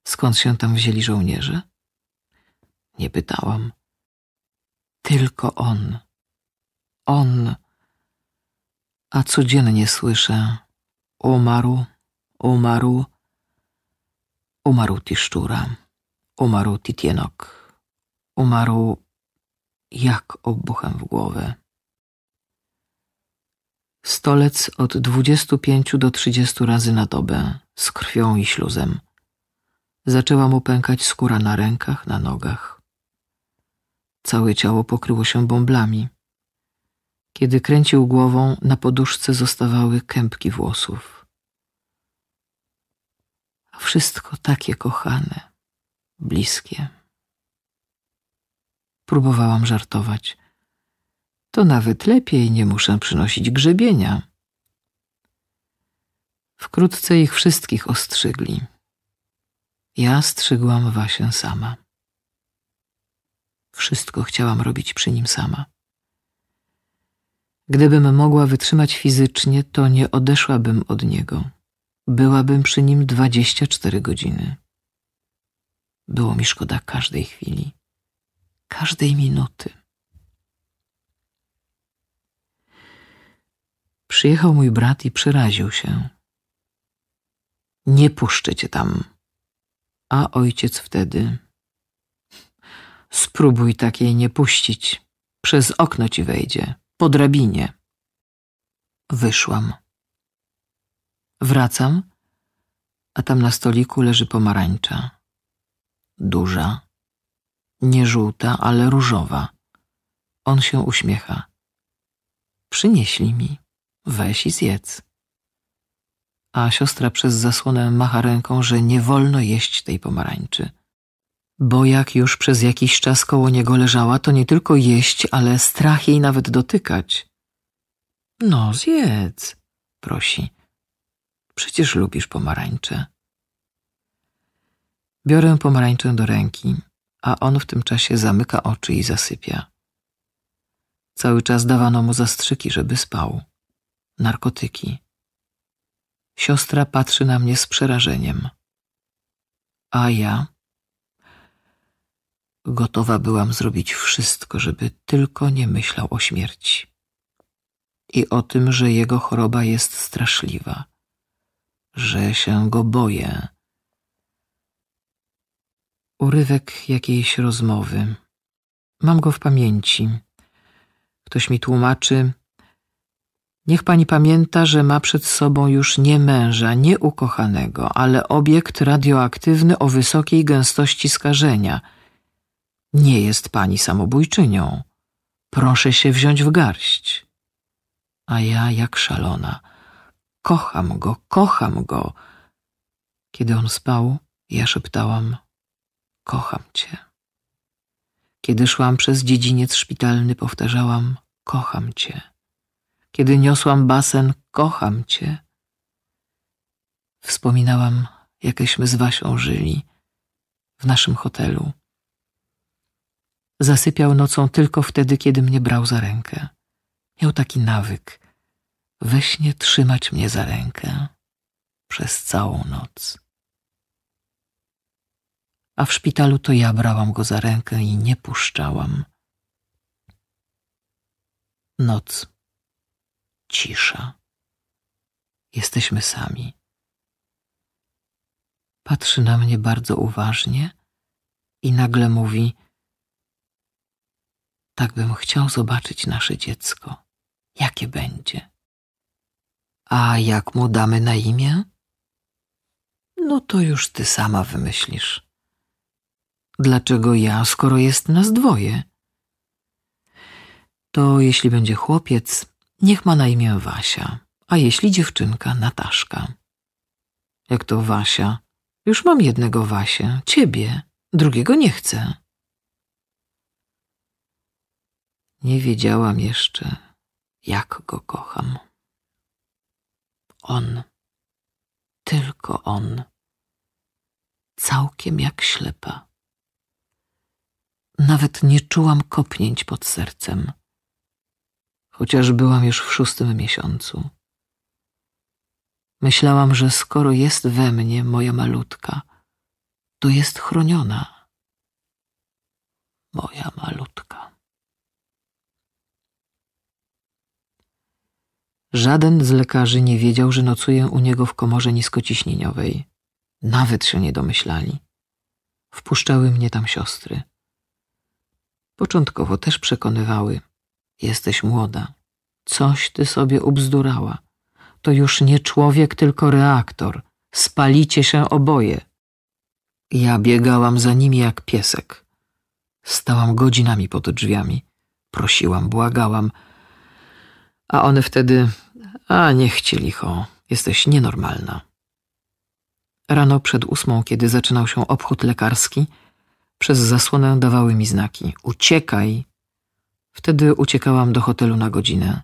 Speaker 1: Skąd się tam wzięli żołnierze? Nie pytałam. Tylko on. On. A codziennie słyszę: umarł, umarł Umarł Tiszczura, umarł Titienok, umarł jak obuchem w głowę. Stolec od 25 do 30 razy na dobę, z krwią i śluzem. Zaczęła mu pękać skóra na rękach, na nogach. Całe ciało pokryło się bąblami. Kiedy kręcił głową, na poduszce zostawały kępki włosów. Wszystko takie kochane, bliskie. Próbowałam żartować. To nawet lepiej, nie muszę przynosić grzebienia. Wkrótce ich wszystkich ostrzygli. Ja strzygłam Wasię sama. Wszystko chciałam robić przy nim sama. Gdybym mogła wytrzymać fizycznie, to nie odeszłabym od niego byłabym przy nim 24 godziny. Było mi szkoda każdej chwili, każdej minuty. Przyjechał mój brat i przeraził się. Nie puszczę cię tam. A ojciec wtedy. Spróbuj takiej nie puścić. Przez okno ci wejdzie, po drabinie. Wyszłam. Wracam, a tam na stoliku leży pomarańcza. Duża. Nie żółta, ale różowa. On się uśmiecha. Przynieśli mi. Weź i zjedz. A siostra przez zasłonę macha ręką, że nie wolno jeść tej pomarańczy. Bo jak już przez jakiś czas koło niego leżała, to nie tylko jeść, ale strach jej nawet dotykać. No, zjedz, prosi. Przecież lubisz pomarańcze. Biorę pomarańczę do ręki, a on w tym czasie zamyka oczy i zasypia. Cały czas dawano mu zastrzyki, żeby spał. Narkotyki. Siostra patrzy na mnie z przerażeniem. A ja? Gotowa byłam zrobić wszystko, żeby tylko nie myślał o śmierci i o tym, że jego choroba jest straszliwa że się go boję. Urywek jakiejś rozmowy. Mam go w pamięci. Ktoś mi tłumaczy: Niech pani pamięta, że ma przed sobą już nie męża, nie ukochanego, ale obiekt radioaktywny o wysokiej gęstości skażenia. Nie jest pani samobójczynią. Proszę się wziąć w garść. A ja jak szalona. Kocham go, kocham go. Kiedy on spał, ja szeptałam: Kocham cię. Kiedy szłam przez dziedziniec szpitalny, powtarzałam: Kocham cię. Kiedy niosłam basen, kocham cię. Wspominałam, jakeśmy z Wasią żyli w naszym hotelu. Zasypiał nocą tylko wtedy, kiedy mnie brał za rękę. Miał taki nawyk we śnie trzymać mnie za rękę przez całą noc. A w szpitalu to ja brałam go za rękę i nie puszczałam. Noc, cisza. Jesteśmy sami. Patrzy na mnie bardzo uważnie i nagle mówi: Tak bym chciał zobaczyć nasze dziecko. A jak mu damy na imię? No to już ty sama wymyślisz. Dlaczego ja, skoro jest nas dwoje? To jeśli będzie chłopiec, niech ma na imię Wasia, a jeśli dziewczynka, Nataszka. Jak to Wasia? Już mam jednego Wasię, ciebie, drugiego nie chcę. Nie wiedziałam jeszcze, jak go kocham on, tylko on, całkiem jak ślepa. Nawet nie czułam kopnięć pod sercem, chociaż byłam już w szóstym miesiącu. Myślałam, że skoro jest we mnie moja malutka, to jest chroniona. Moja malutka. Żaden z lekarzy nie wiedział, że nocuję u niego w komorze niskociśnieniowej. Nawet się nie domyślali. Wpuszczały mnie tam siostry. Początkowo też przekonywały: Jesteś młoda, coś ty sobie ubzdurała. To już nie człowiek, tylko reaktor. Spalicie się oboje. Ja biegałam za nimi jak piesek. Stałam godzinami pod drzwiami. Prosiłam, błagałam a one wtedy, a niech ci licho, jesteś nienormalna. Rano przed ósmą, kiedy zaczynał się obchód lekarski, przez zasłonę dawały mi znaki: uciekaj. Wtedy uciekałam do hotelu na godzinę,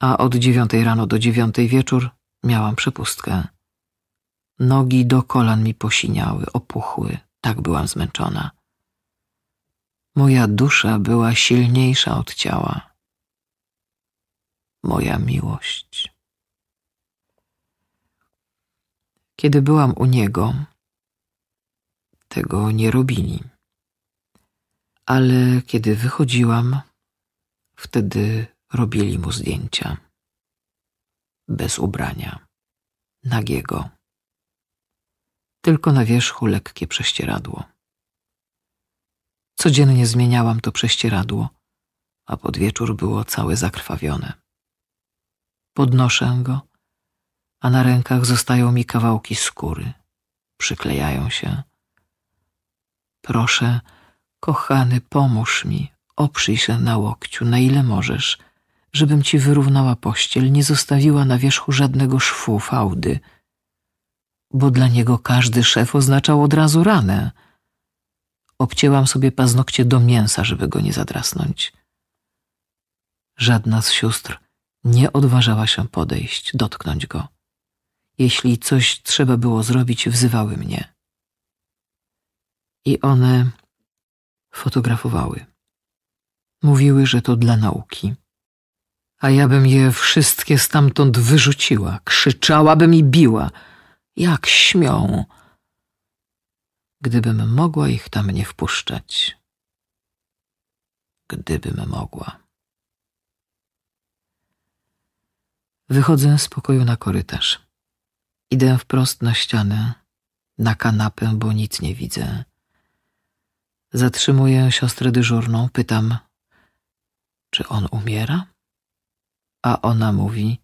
Speaker 1: a od dziewiątej rano do dziewiątej wieczór miałam przepustkę. Nogi do kolan mi posiniały, opuchły, tak byłam zmęczona. Moja dusza była silniejsza od ciała moja miłość. Kiedy byłam u niego, tego nie robili. Ale kiedy wychodziłam, wtedy robili mu zdjęcia. Bez ubrania, nagiego. Tylko na wierzchu lekkie prześcieradło. Codziennie zmieniałam to prześcieradło, a pod wieczór było całe zakrwawione. Podnoszę go, a na rękach zostają mi kawałki skóry. Przyklejają się. Proszę, kochany, pomóż mi, oprzyj się na łokciu, na ile możesz, żebym ci wyrównała pościel, nie zostawiła na wierzchu żadnego szwu, fałdy, bo dla niego każdy szef oznaczał od razu ranę. Obcięłam sobie paznokcie do mięsa, żeby go nie zadrasnąć. Żadna z sióstr nie odważała się podejść, dotknąć go. Jeśli coś trzeba było zrobić, wzywały mnie. I one fotografowały. Mówiły, że to dla nauki. A ja bym je wszystkie stamtąd wyrzuciła, krzyczałabym i biła. Jak śmią! Gdybym mogła ich tam nie wpuszczać. Gdybym mogła. Wychodzę z pokoju na korytarz. Idę wprost na ścianę, na kanapę, bo nic nie widzę. Zatrzymuję siostrę dyżurną, pytam, czy on umiera? A ona mówi,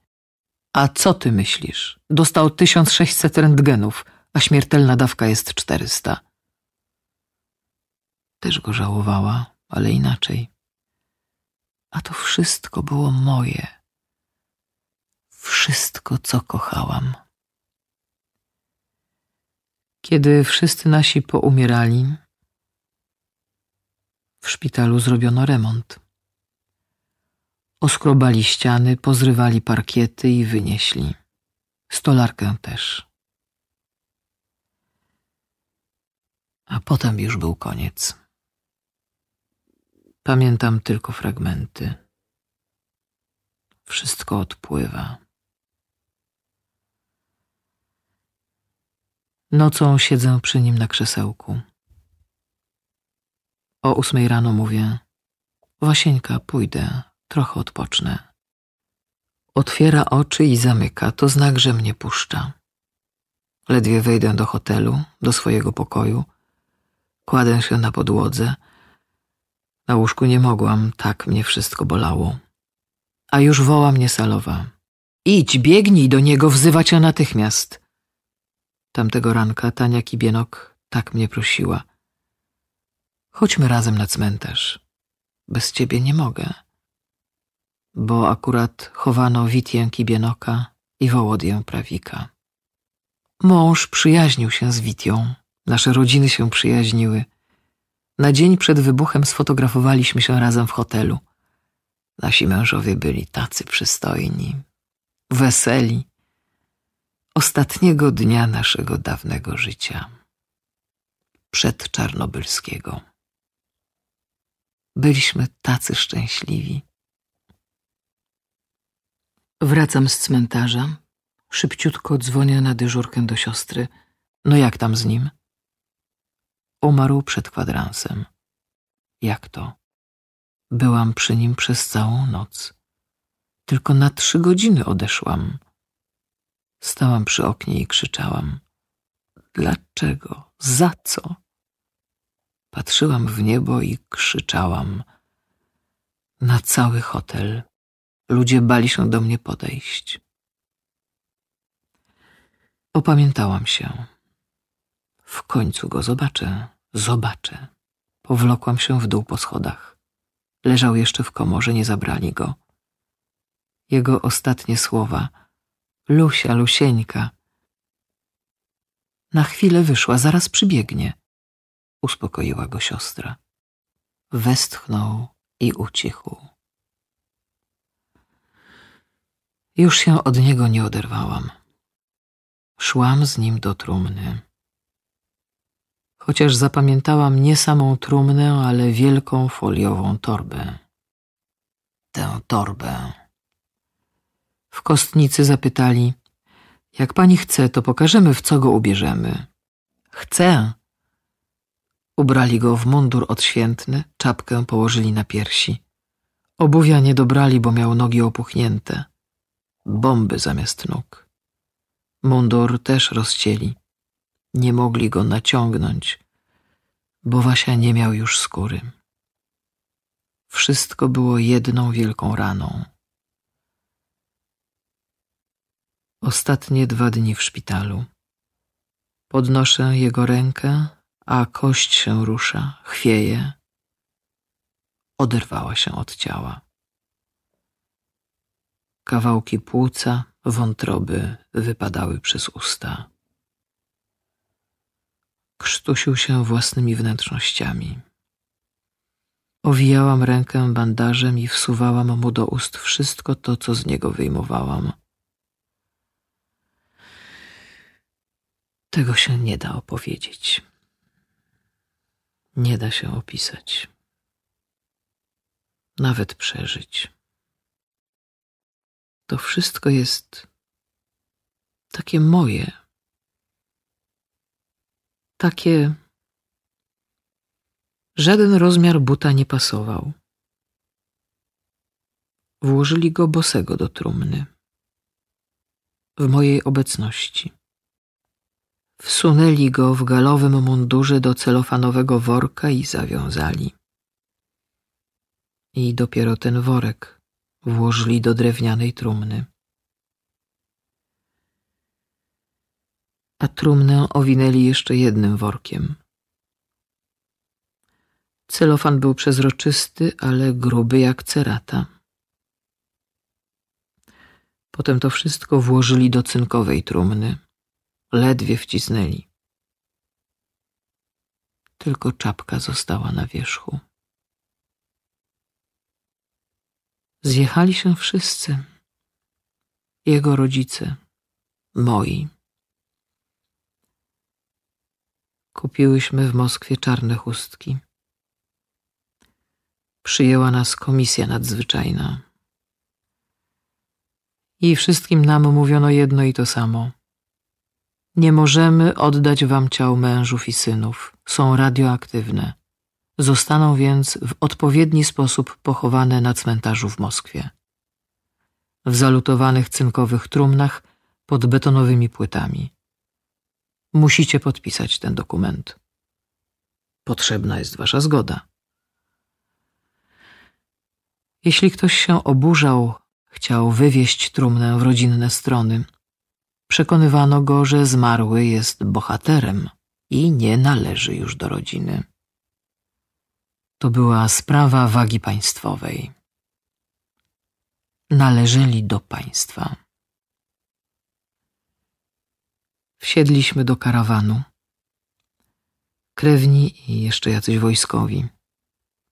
Speaker 1: a co ty myślisz? Dostał 1600 rentgenów, a śmiertelna dawka jest 400. Też go żałowała, ale inaczej. A to wszystko było moje wszystko, co kochałam. Kiedy wszyscy nasi poumierali, w szpitalu zrobiono remont. Oskrobali ściany, pozrywali parkiety i wynieśli. Stolarkę też. A potem już był koniec. Pamiętam tylko fragmenty. Wszystko odpływa. Nocą siedzę przy nim na krzesełku. O ósmej rano mówię: Wasieńka, pójdę, trochę odpocznę. Otwiera oczy i zamyka, to znak, że mnie puszcza. Ledwie wejdę do hotelu, do swojego pokoju, kładę się na podłodze. Na łóżku nie mogłam, tak mnie wszystko bolało. A już woła mnie salowa. Idź, biegnij do niego, wzywać ją natychmiast. Tamtego ranka Tania Kibienok tak mnie prosiła. Chodźmy razem na cmentarz. Bez ciebie nie mogę. Bo akurat chowano Witię Kibienoka i Wołodię Prawika. Mąż przyjaźnił się z Witią. Nasze rodziny się przyjaźniły. Na dzień przed wybuchem sfotografowaliśmy się razem w hotelu. Nasi mężowie byli tacy przystojni, weseli, ostatniego dnia naszego dawnego życia, przed Czarnobylskiego. Byliśmy tacy szczęśliwi. Wracam z cmentarza. Szybciutko dzwonię na dyżurkę do siostry. No jak tam z nim? Umarł przed kwadransem. Jak to? Byłam przy nim przez całą noc. Tylko na trzy godziny odeszłam. Stałam przy oknie i krzyczałam: Dlaczego? Za co? Patrzyłam w niebo i krzyczałam na cały hotel. Ludzie bali się do mnie podejść. Opamiętałam się. W końcu go zobaczę, zobaczę. Powlokłam się w dół po schodach. Leżał jeszcze w komorze, nie zabrali go. Jego ostatnie słowa – Lusia, Lusieńka. Na chwilę wyszła, zaraz przybiegnie, uspokoiła go siostra. Westchnął i ucichł. Już się od niego nie oderwałam. Szłam z nim do trumny. Chociaż zapamiętałam nie samą trumnę, ale wielką foliową torbę. Tę torbę w kostnicy zapytali: Jak pani chce, to pokażemy, w co go ubierzemy. Chcę. Ubrali go w mundur odświętny, czapkę położyli na piersi. Obuwia nie dobrali, bo miał nogi opuchnięte. Bomby zamiast nóg. Mundur też rozcięli. Nie mogli go naciągnąć, bo Wasia nie miał już skóry. Wszystko było jedną wielką raną. ostatnie dwa dni w szpitalu. Podnoszę jego rękę, a kość się rusza, chwieje. Oderwała się od ciała. Kawałki płuca, wątroby wypadały przez usta. Krztusił się własnymi wnętrznościami. Owijałam rękę bandażem i wsuwałam mu do ust wszystko to, co z niego wyjmowałam – Tego się nie da opowiedzieć. Nie da się opisać. Nawet przeżyć. To wszystko jest takie moje. Takie. Żaden rozmiar buta nie pasował. Włożyli go bosego do trumny. W mojej obecności. Wsunęli go w galowym mundurze do celofanowego worka i zawiązali. I dopiero ten worek włożyli do drewnianej trumny. A trumnę owinęli jeszcze jednym workiem. Celofan był przezroczysty, ale gruby jak cerata. Potem to wszystko włożyli do cynkowej trumny ledwie wcisnęli. Tylko czapka została na wierzchu. Zjechali się wszyscy. Jego rodzice, moi. Kupiłyśmy w Moskwie czarne chustki. Przyjęła nas komisja nadzwyczajna. I wszystkim nam mówiono jedno i to samo – nie możemy oddać wam ciał mężów i synów, są radioaktywne. Zostaną więc w odpowiedni sposób pochowane na cmentarzu w Moskwie. W zalutowanych cynkowych trumnach pod betonowymi płytami. Musicie podpisać ten dokument. Potrzebna jest wasza zgoda. Jeśli ktoś się oburzał, chciał wywieźć trumnę w rodzinne strony, przekonywano go, że zmarły jest bohaterem i nie należy już do rodziny. To była sprawa wagi państwowej. Należeli do państwa. Wsiedliśmy do karawanu. Krewni i jeszcze jacyś wojskowi.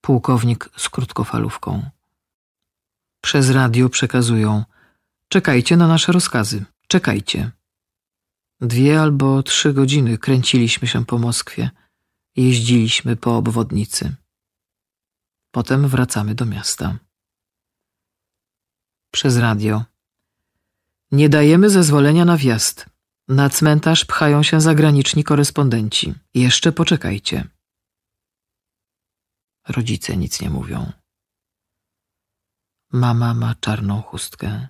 Speaker 1: Pułkownik z krótkofalówką. Przez radio przekazują: Czekajcie na nasze rozkazy. Czekajcie. Dwie albo trzy godziny kręciliśmy się po Moskwie, jeździliśmy po obwodnicy. Potem wracamy do miasta. Przez radio. Nie dajemy zezwolenia na wjazd. Na cmentarz pchają się zagraniczni korespondenci. Jeszcze poczekajcie. Rodzice nic nie mówią. Mama ma czarną chustkę.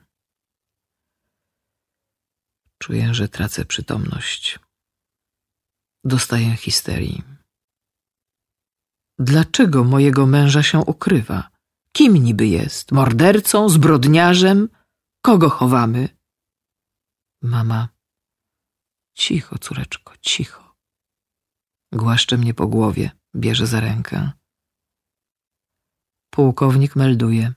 Speaker 1: Czuję, że tracę przytomność. Dostaję histerii. Dlaczego mojego męża się ukrywa? Kim niby jest? Mordercą? Zbrodniarzem? Kogo chowamy? Mama. Cicho, córeczko, cicho. Głaszcze mnie po głowie, bierze za rękę. Pułkownik melduje.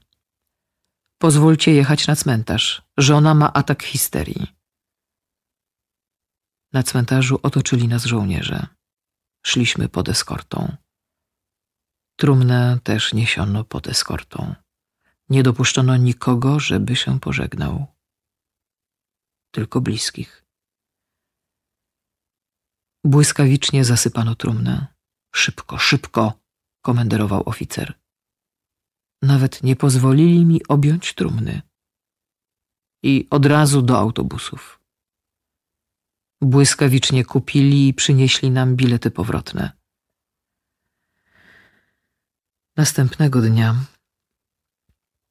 Speaker 1: Pozwólcie jechać na cmentarz. Żona ma atak histerii. Na cmentarzu otoczyli nas żołnierze. Szliśmy pod eskortą. Trumnę też niesiono pod eskortą. Nie dopuszczono nikogo, żeby się pożegnał. Tylko bliskich. Błyskawicznie zasypano trumnę. Szybko, szybko, komenderował oficer. Nawet nie pozwolili mi objąć trumny. I od razu do autobusów. Błyskawicznie kupili i przynieśli nam bilety powrotne. Następnego dnia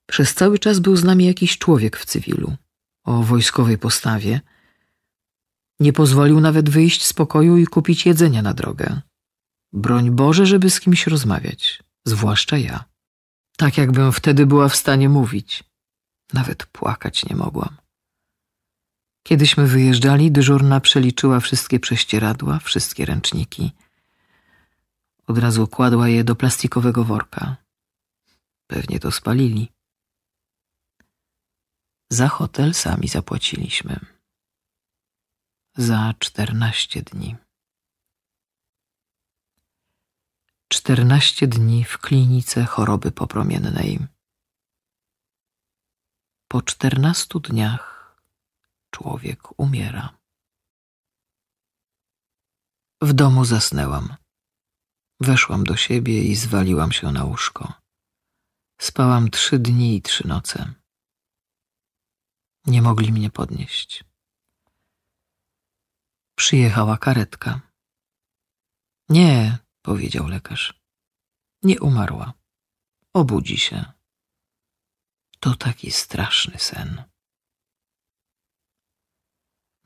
Speaker 1: przez cały czas był z nami jakiś człowiek w cywilu, o wojskowej postawie. Nie pozwolił nawet wyjść z pokoju i kupić jedzenia na drogę. Broń Boże, żeby z kimś rozmawiać, zwłaszcza ja. Tak jakbym wtedy była w stanie mówić. Nawet płakać nie mogłam. Kiedyśmy wyjeżdżali, dyżurna przeliczyła wszystkie prześcieradła, wszystkie ręczniki. Od razu kładła je do plastikowego worka. Pewnie to spalili. Za hotel sami zapłaciliśmy. Za czternaście dni. Czternaście dni w klinice choroby popromiennej. Po czternastu dniach człowiek umiera. W domu zasnęłam. Weszłam do siebie i zwaliłam się na łóżko. Spałam trzy dni i trzy noce. Nie mogli mnie podnieść. Przyjechała karetka. Nie, powiedział lekarz. Nie umarła. Obudzi się. To taki straszny sen.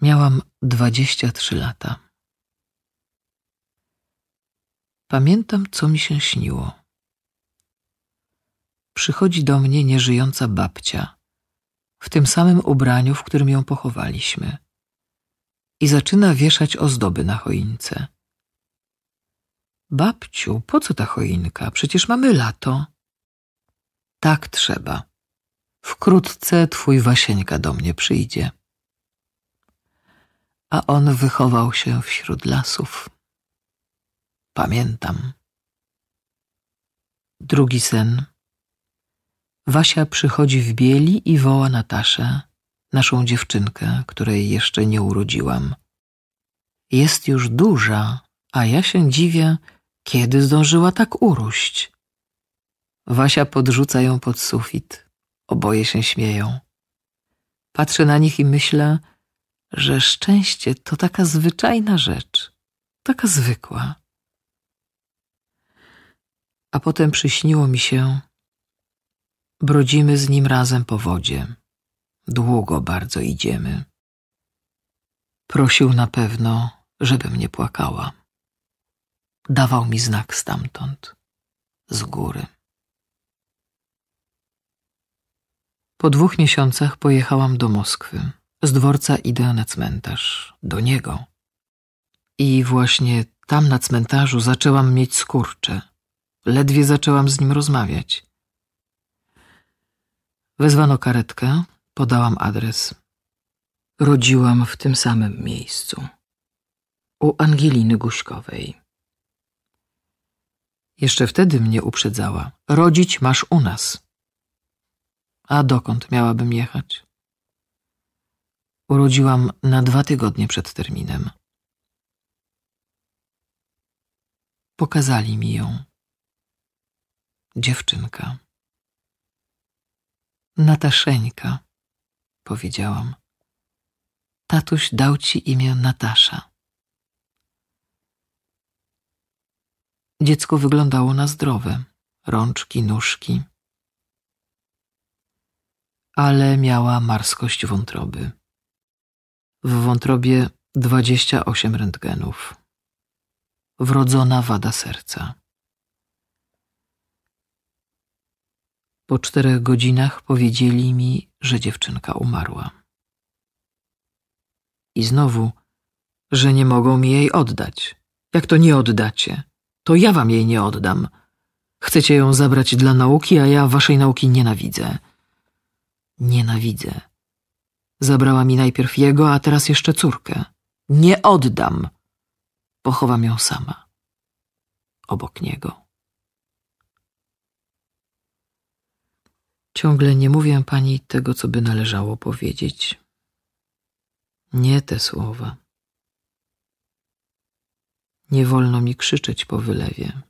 Speaker 1: Miałam 23 lata. Pamiętam, co mi się śniło. Przychodzi do mnie nieżyjąca babcia, w tym samym ubraniu, w którym ją pochowaliśmy, i zaczyna wieszać ozdoby na choince. Babciu, po co ta choinka? Przecież mamy lato. Tak trzeba. Wkrótce twój Wasieńka do mnie przyjdzie a on wychował się wśród lasów. Pamiętam. Drugi sen. Wasia przychodzi w bieli i woła Nataszę, naszą dziewczynkę, której jeszcze nie urodziłam. Jest już duża, a ja się dziwię, kiedy zdążyła tak urość. Wasia podrzuca ją pod sufit. Oboje się śmieją. Patrzę na nich i myślę, że szczęście to taka zwyczajna rzecz, taka zwykła. A potem przyśniło mi się, brodzimy z nim razem po wodzie. Długo bardzo idziemy. Prosił na pewno, żebym nie płakała. Dawał mi znak stamtąd, z góry. Po dwóch miesiącach pojechałam do Moskwy. Z dworca idę na cmentarz, do niego. I właśnie tam na cmentarzu zaczęłam mieć skurcze. Ledwie zaczęłam z nim rozmawiać. Wezwano karetkę, podałam adres. Rodziłam w tym samym miejscu. U Angeliny Guśkowej. Jeszcze wtedy mnie uprzedzała. Rodzić masz u nas. A dokąd miałabym jechać? Urodziłam na dwa tygodnie przed terminem. Pokazali mi ją. Dziewczynka. Nataszeńka, powiedziałam. Tatuś dał ci imię Natasza. Dziecko wyglądało na zdrowe, rączki, nóżki, ale miała marskość wątroby w wątrobie 28 rentgenów. Wrodzona wada serca. Po czterech godzinach powiedzieli mi, że dziewczynka umarła. I znowu, że nie mogą mi jej oddać. Jak to nie oddacie, to ja wam jej nie oddam. Chcecie ją zabrać dla nauki, a ja waszej nauki nienawidzę. Nienawidzę Zabrała mi najpierw jego, a teraz jeszcze córkę. Nie oddam. Pochowam ją sama. Obok niego. Ciągle nie mówię pani tego, co by należało powiedzieć. Nie te słowa. Nie wolno mi krzyczeć po wylewie.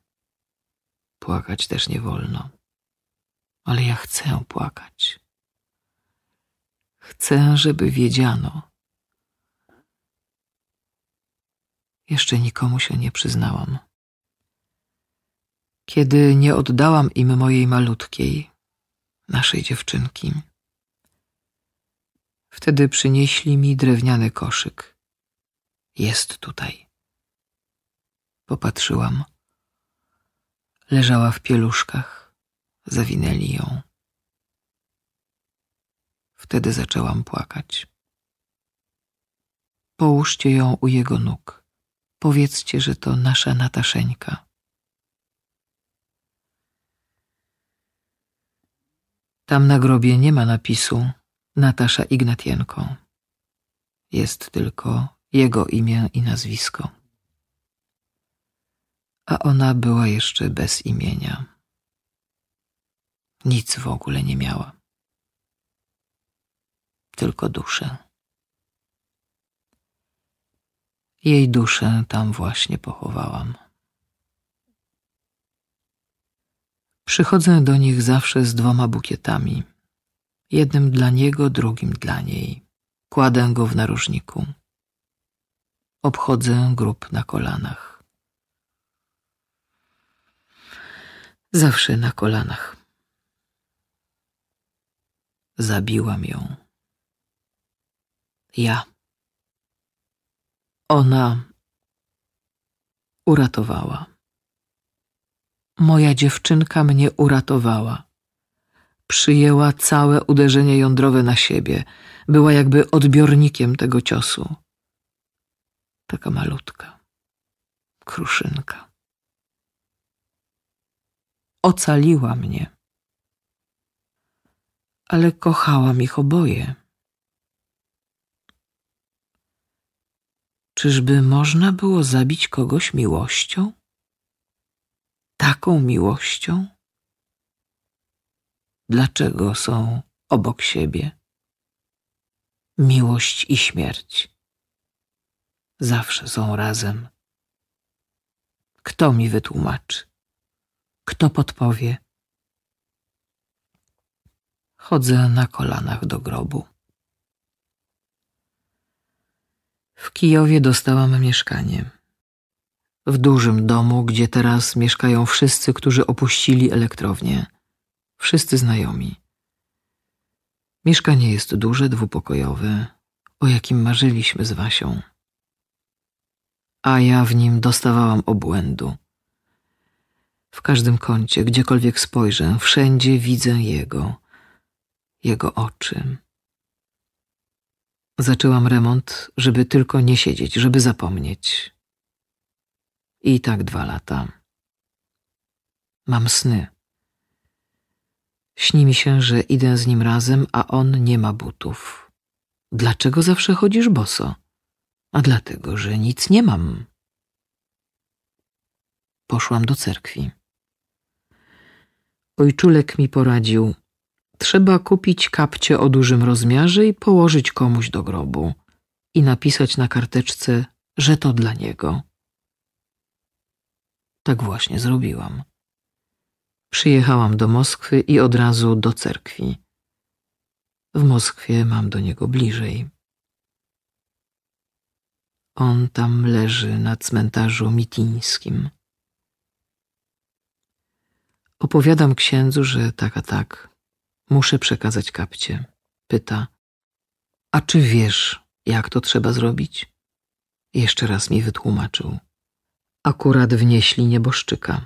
Speaker 1: Płakać też nie wolno. Ale ja chcę płakać. Chcę, żeby wiedziano. Jeszcze nikomu się nie przyznałam. Kiedy nie oddałam im mojej malutkiej, naszej dziewczynki, wtedy przynieśli mi drewniany koszyk. Jest tutaj. Popatrzyłam. Leżała w pieluszkach, zawinęli ją. Wtedy zaczęłam płakać. Połóżcie ją u jego nóg. Powiedzcie, że to nasza Nataszeńka. Tam na grobie nie ma napisu Natasza Ignatienko. Jest tylko jego imię i nazwisko. A ona była jeszcze bez imienia. Nic w ogóle nie miała tylko duszę. Jej duszę tam właśnie pochowałam. Przychodzę do nich zawsze z dwoma bukietami, jednym dla niego, drugim dla niej. Kładę go w narożniku. Obchodzę grób na kolanach. Zawsze na kolanach. Zabiłam ją. Ja. Ona uratowała. Moja dziewczynka mnie uratowała. Przyjęła całe uderzenie jądrowe na siebie, była jakby odbiornikiem tego ciosu. Taka malutka, kruszynka. Ocaliła mnie, ale kochałam ich oboje. Czyżby można było zabić kogoś miłością? Taką miłością? Dlaczego są obok siebie? Miłość i śmierć. Zawsze są razem. Kto mi wytłumaczy? Kto podpowie? Chodzę na kolanach do grobu. W Kijowie dostałam mieszkanie. W dużym domu, gdzie teraz mieszkają wszyscy, którzy opuścili elektrownię. Wszyscy znajomi. Mieszkanie jest duże, dwupokojowe, o jakim marzyliśmy z Wasią. A ja w nim dostawałam obłędu. W każdym kącie, gdziekolwiek spojrzę, wszędzie widzę jego, jego oczy Zaczęłam remont, żeby tylko nie siedzieć, żeby zapomnieć. I tak dwa lata. Mam sny. Śni mi się, że idę z nim razem, a on nie ma butów. Dlaczego zawsze chodzisz boso? A dlatego, że nic nie mam. Poszłam do cerkwi. Ojczulek mi poradził, Trzeba kupić kapcie o dużym rozmiarze i położyć komuś do grobu i napisać na karteczce, że to dla niego. Tak właśnie zrobiłam. Przyjechałam do Moskwy i od razu do cerkwi. W Moskwie mam do niego bliżej. On tam leży na cmentarzu mityńskim. Opowiadam księdzu, że tak a tak Muszę przekazać kapcie. Pyta: A czy wiesz, jak to trzeba zrobić? Jeszcze raz mi wytłumaczył. Akurat wnieśli nieboszczyka,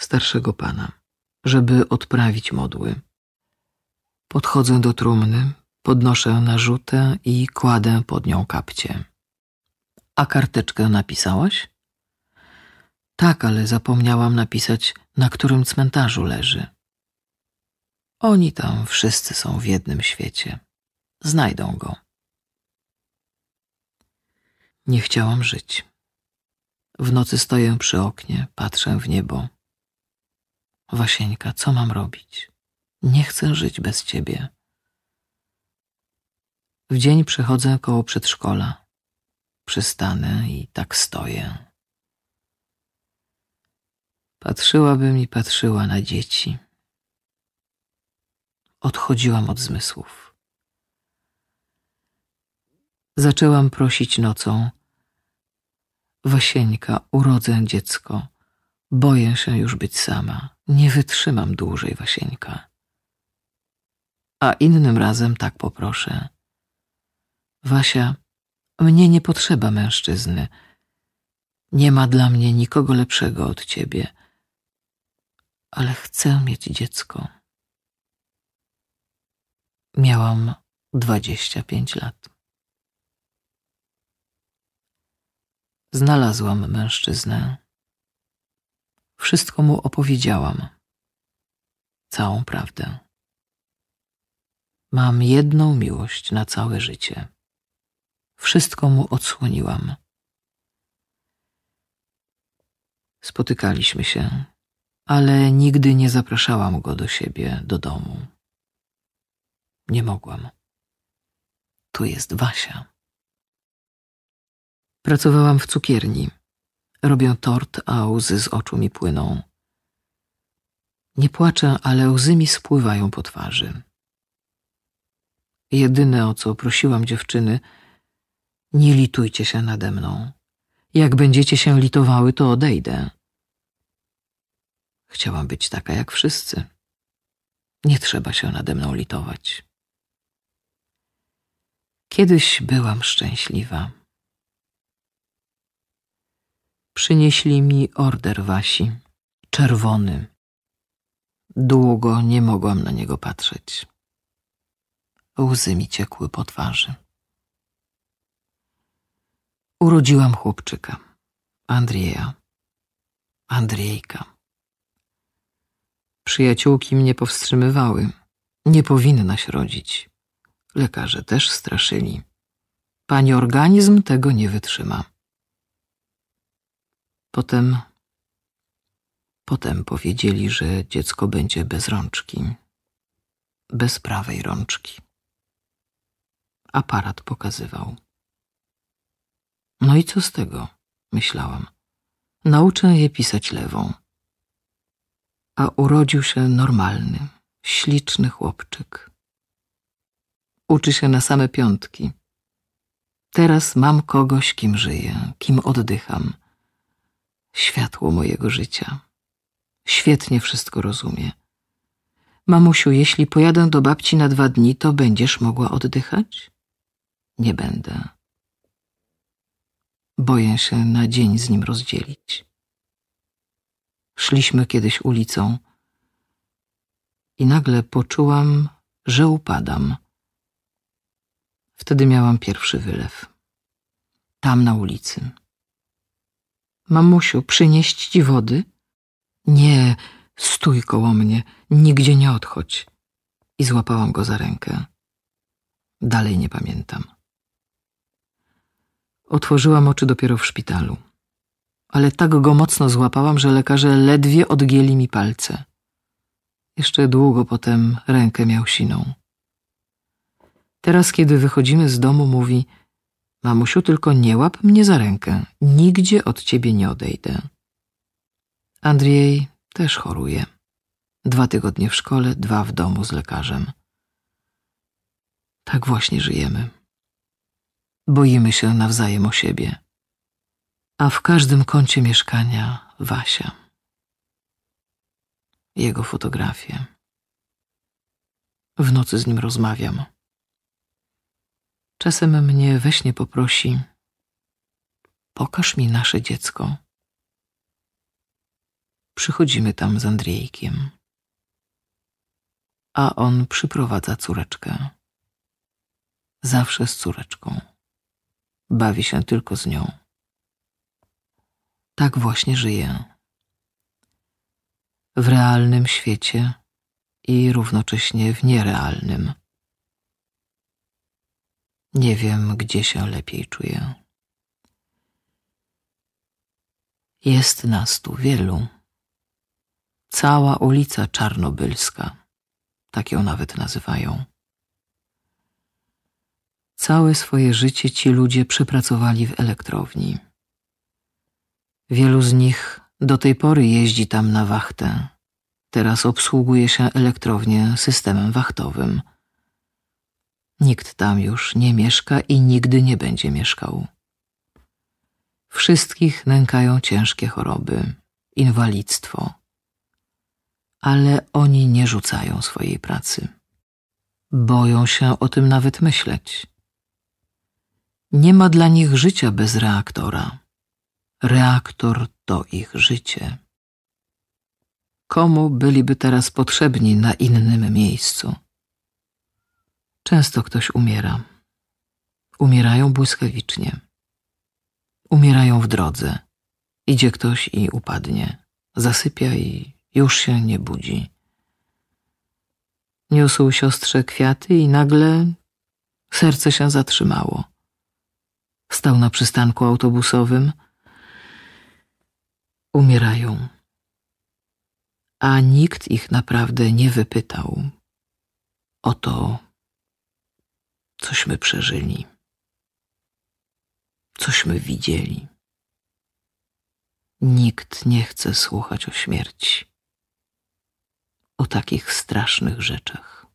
Speaker 1: starszego pana, żeby odprawić modły. Podchodzę do trumny, podnoszę narzutę i kładę pod nią kapcie. A karteczkę napisałaś? Tak, ale zapomniałam napisać, na którym cmentarzu leży. Oni tam wszyscy są w jednym świecie. Znajdą go. Nie chciałam żyć. W nocy stoję przy oknie, patrzę w niebo. Wasieńka, co mam robić? Nie chcę żyć bez ciebie. W dzień przechodzę koło przedszkola. Przystanę i tak stoję. Patrzyłabym i patrzyła na dzieci odchodziłam od zmysłów. Zaczęłam prosić nocą: Wasieńka, urodzę dziecko. Boję się już być sama. Nie wytrzymam dłużej, Wasieńka. A innym razem tak poproszę. Wasia, mnie nie potrzeba mężczyzny. Nie ma dla mnie nikogo lepszego od ciebie, ale chcę mieć dziecko. Miałam 25 lat. Znalazłam mężczyznę. Wszystko mu opowiedziałam. Całą prawdę. Mam jedną miłość na całe życie. Wszystko mu odsłoniłam. Spotykaliśmy się, ale nigdy nie zapraszałam go do siebie, do domu. Nie mogłam. Tu jest Wasia. Pracowałam w cukierni. Robię tort, a łzy z oczu mi płyną. Nie płaczę, ale łzy mi spływają po twarzy. Jedyne, o co prosiłam dziewczyny, nie litujcie się nade mną. Jak będziecie się litowały, to odejdę. Chciałam być taka jak wszyscy. Nie trzeba się nade mną litować. Kiedyś byłam szczęśliwa. Przynieśli mi order wasi, czerwony. Długo nie mogłam na niego patrzeć. Łzy mi ciekły po twarzy. Urodziłam chłopczyka, Andrieja, Andrzejka. Przyjaciółki mnie powstrzymywały. Nie powinnaś rodzić. Lekarze też straszyli. Pani organizm tego nie wytrzyma. Potem. Potem powiedzieli, że dziecko będzie bez rączki, bez prawej rączki. Aparat pokazywał. No i co z tego? myślałam. Nauczę je pisać lewą. A urodził się normalny, śliczny chłopczyk uczy się na same piątki. Teraz mam kogoś, kim żyję, kim oddycham. Światło mojego życia. Świetnie wszystko rozumie. Mamusiu, jeśli pojadę do babci na dwa dni, to będziesz mogła oddychać? Nie będę. Boję się na dzień z nim rozdzielić. Szliśmy kiedyś ulicą i nagle poczułam, że upadam. Wtedy miałam pierwszy wylew. Tam na ulicy. Mamusiu, przynieść ci wody? Nie, stój koło mnie, nigdzie nie odchodź. I złapałam go za rękę. Dalej nie pamiętam. Otworzyłam oczy dopiero w szpitalu. Ale tak go mocno złapałam, że lekarze ledwie odgięli mi palce. Jeszcze długo potem rękę miał siną. Teraz, kiedy wychodzimy z domu, mówi: Mamusiu, tylko nie łap mnie za rękę, nigdzie od ciebie nie odejdę. Andrzej też choruje. Dwa tygodnie w szkole, dwa w domu z lekarzem. Tak właśnie żyjemy. Boimy się nawzajem o siebie. A w każdym kącie mieszkania Wasia. Jego fotografie. W nocy z nim rozmawiam. Czasem mnie we śnie poprosi: Pokaż mi nasze dziecko. Przychodzimy tam z Andrzejkiem, a on przyprowadza córeczkę. Zawsze z córeczką. Bawi się tylko z nią. Tak właśnie żyję. W realnym świecie i równocześnie w nierealnym nie wiem, gdzie się lepiej czuję. Jest nas tu wielu. Cała ulica Czarnobylska, tak ją nawet nazywają. Całe swoje życie ci ludzie przypracowali w elektrowni. Wielu z nich do tej pory jeździ tam na wachtę. Teraz obsługuje się elektrownię systemem wachtowym – Nikt tam już nie mieszka i nigdy nie będzie mieszkał. Wszystkich nękają ciężkie choroby, inwalidztwo. Ale oni nie rzucają swojej pracy. Boją się o tym nawet myśleć. Nie ma dla nich życia bez reaktora. Reaktor to ich życie. Komu byliby teraz potrzebni na innym miejscu? Często ktoś umiera. Umierają błyskawicznie. Umierają w drodze. Idzie ktoś i upadnie. Zasypia i już się nie budzi. Niósł siostrze kwiaty i nagle serce się zatrzymało. Stał na przystanku autobusowym. Umierają. A nikt ich naprawdę nie wypytał o to, cośmy przeżyli, cośmy widzieli. Nikt nie chce słuchać o śmierci, o takich strasznych rzeczach.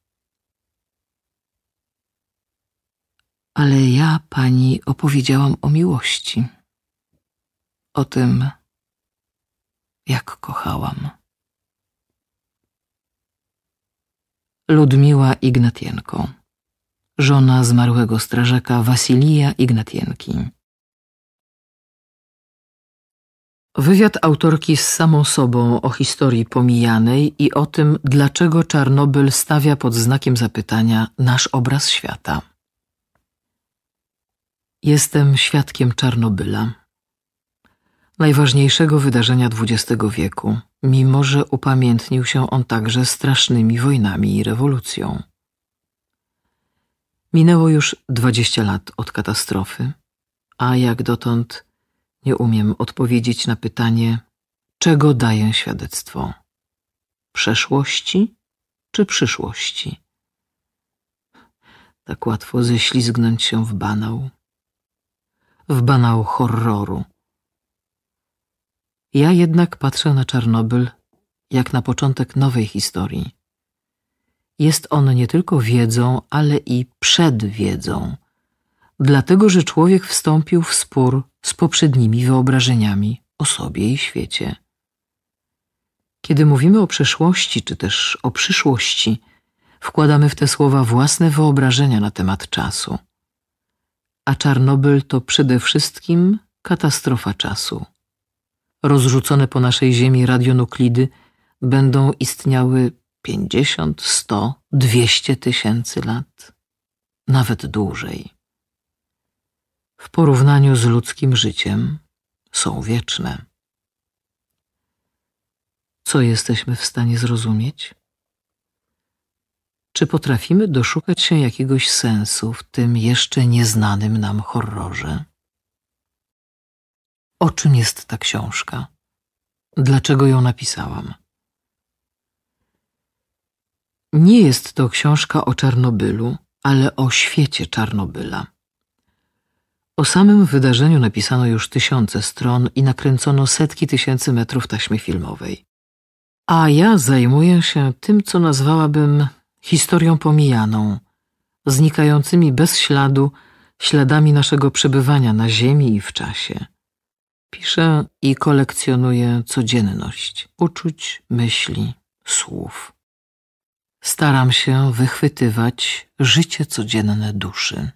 Speaker 1: Ale ja pani opowiedziałam o miłości, o tym, jak kochałam. Ludmiła Ignatienko żona zmarłego strażaka Wasilija Ignatienki. Wywiad autorki z samą sobą o historii pomijanej i o tym, dlaczego Czarnobyl stawia pod znakiem zapytania nasz obraz świata. Jestem świadkiem Czarnobyla, najważniejszego wydarzenia XX wieku, mimo że upamiętnił się on także strasznymi wojnami i rewolucją. Minęło już dwadzieścia lat od katastrofy, a jak dotąd nie umiem odpowiedzieć na pytanie, czego daję świadectwo: przeszłości czy przyszłości? Tak łatwo ześlizgnąć się w banał, w banał horroru. Ja jednak patrzę na Czarnobyl jak na początek nowej historii, jest on nie tylko wiedzą, ale i przedwiedzą, dlatego że człowiek wstąpił w spór z poprzednimi wyobrażeniami o sobie i świecie. Kiedy mówimy o przeszłości czy też o przyszłości, wkładamy w te słowa własne wyobrażenia na temat czasu. A Czarnobyl to przede wszystkim katastrofa czasu. Rozrzucone po naszej Ziemi radionuklidy będą istniały pięćdziesiąt, sto, dwieście tysięcy lat, nawet dłużej. W porównaniu z ludzkim życiem są wieczne. Co jesteśmy w stanie zrozumieć? Czy potrafimy doszukać się jakiegoś sensu w tym jeszcze nieznanym nam horrorze? O czym jest ta książka? Dlaczego ją napisałam? Nie jest to książka o Czarnobylu, ale o świecie Czarnobyla. O samym wydarzeniu napisano już tysiące stron i nakręcono setki tysięcy metrów taśmy filmowej. A ja zajmuję się tym, co nazwałabym historią pomijaną, znikającymi bez śladu śladami naszego przebywania na Ziemi i w czasie. Piszę i kolekcjonuję codzienność, uczuć, myśli, słów staram się wychwytywać życie codzienne duszy,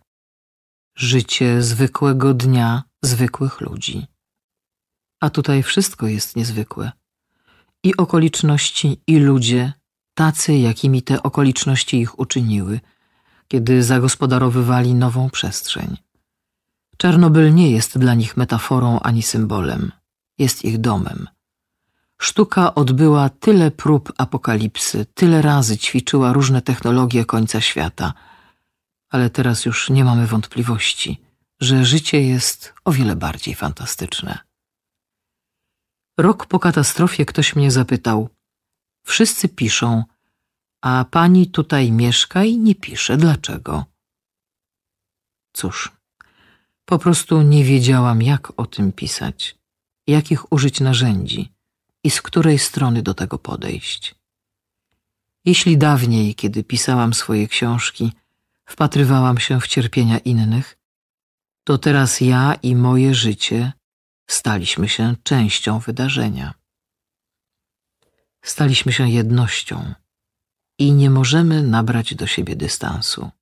Speaker 1: życie zwykłego dnia zwykłych ludzi. A tutaj wszystko jest niezwykłe. I okoliczności, i ludzie, tacy, jakimi te okoliczności ich uczyniły, kiedy zagospodarowywali nową przestrzeń. Czarnobyl nie jest dla nich metaforą ani symbolem, jest ich domem Sztuka odbyła tyle prób apokalipsy, tyle razy ćwiczyła różne technologie końca świata, ale teraz już nie mamy wątpliwości, że życie jest o wiele bardziej fantastyczne. Rok po katastrofie ktoś mnie zapytał: Wszyscy piszą, a pani tutaj mieszka i nie pisze. Dlaczego? Cóż, po prostu nie wiedziałam, jak o tym pisać, jakich użyć narzędzi i z której strony do tego podejść. Jeśli dawniej, kiedy pisałam swoje książki, wpatrywałam się w cierpienia innych, to teraz ja i moje życie staliśmy się częścią wydarzenia. Staliśmy się jednością i nie możemy nabrać do siebie dystansu.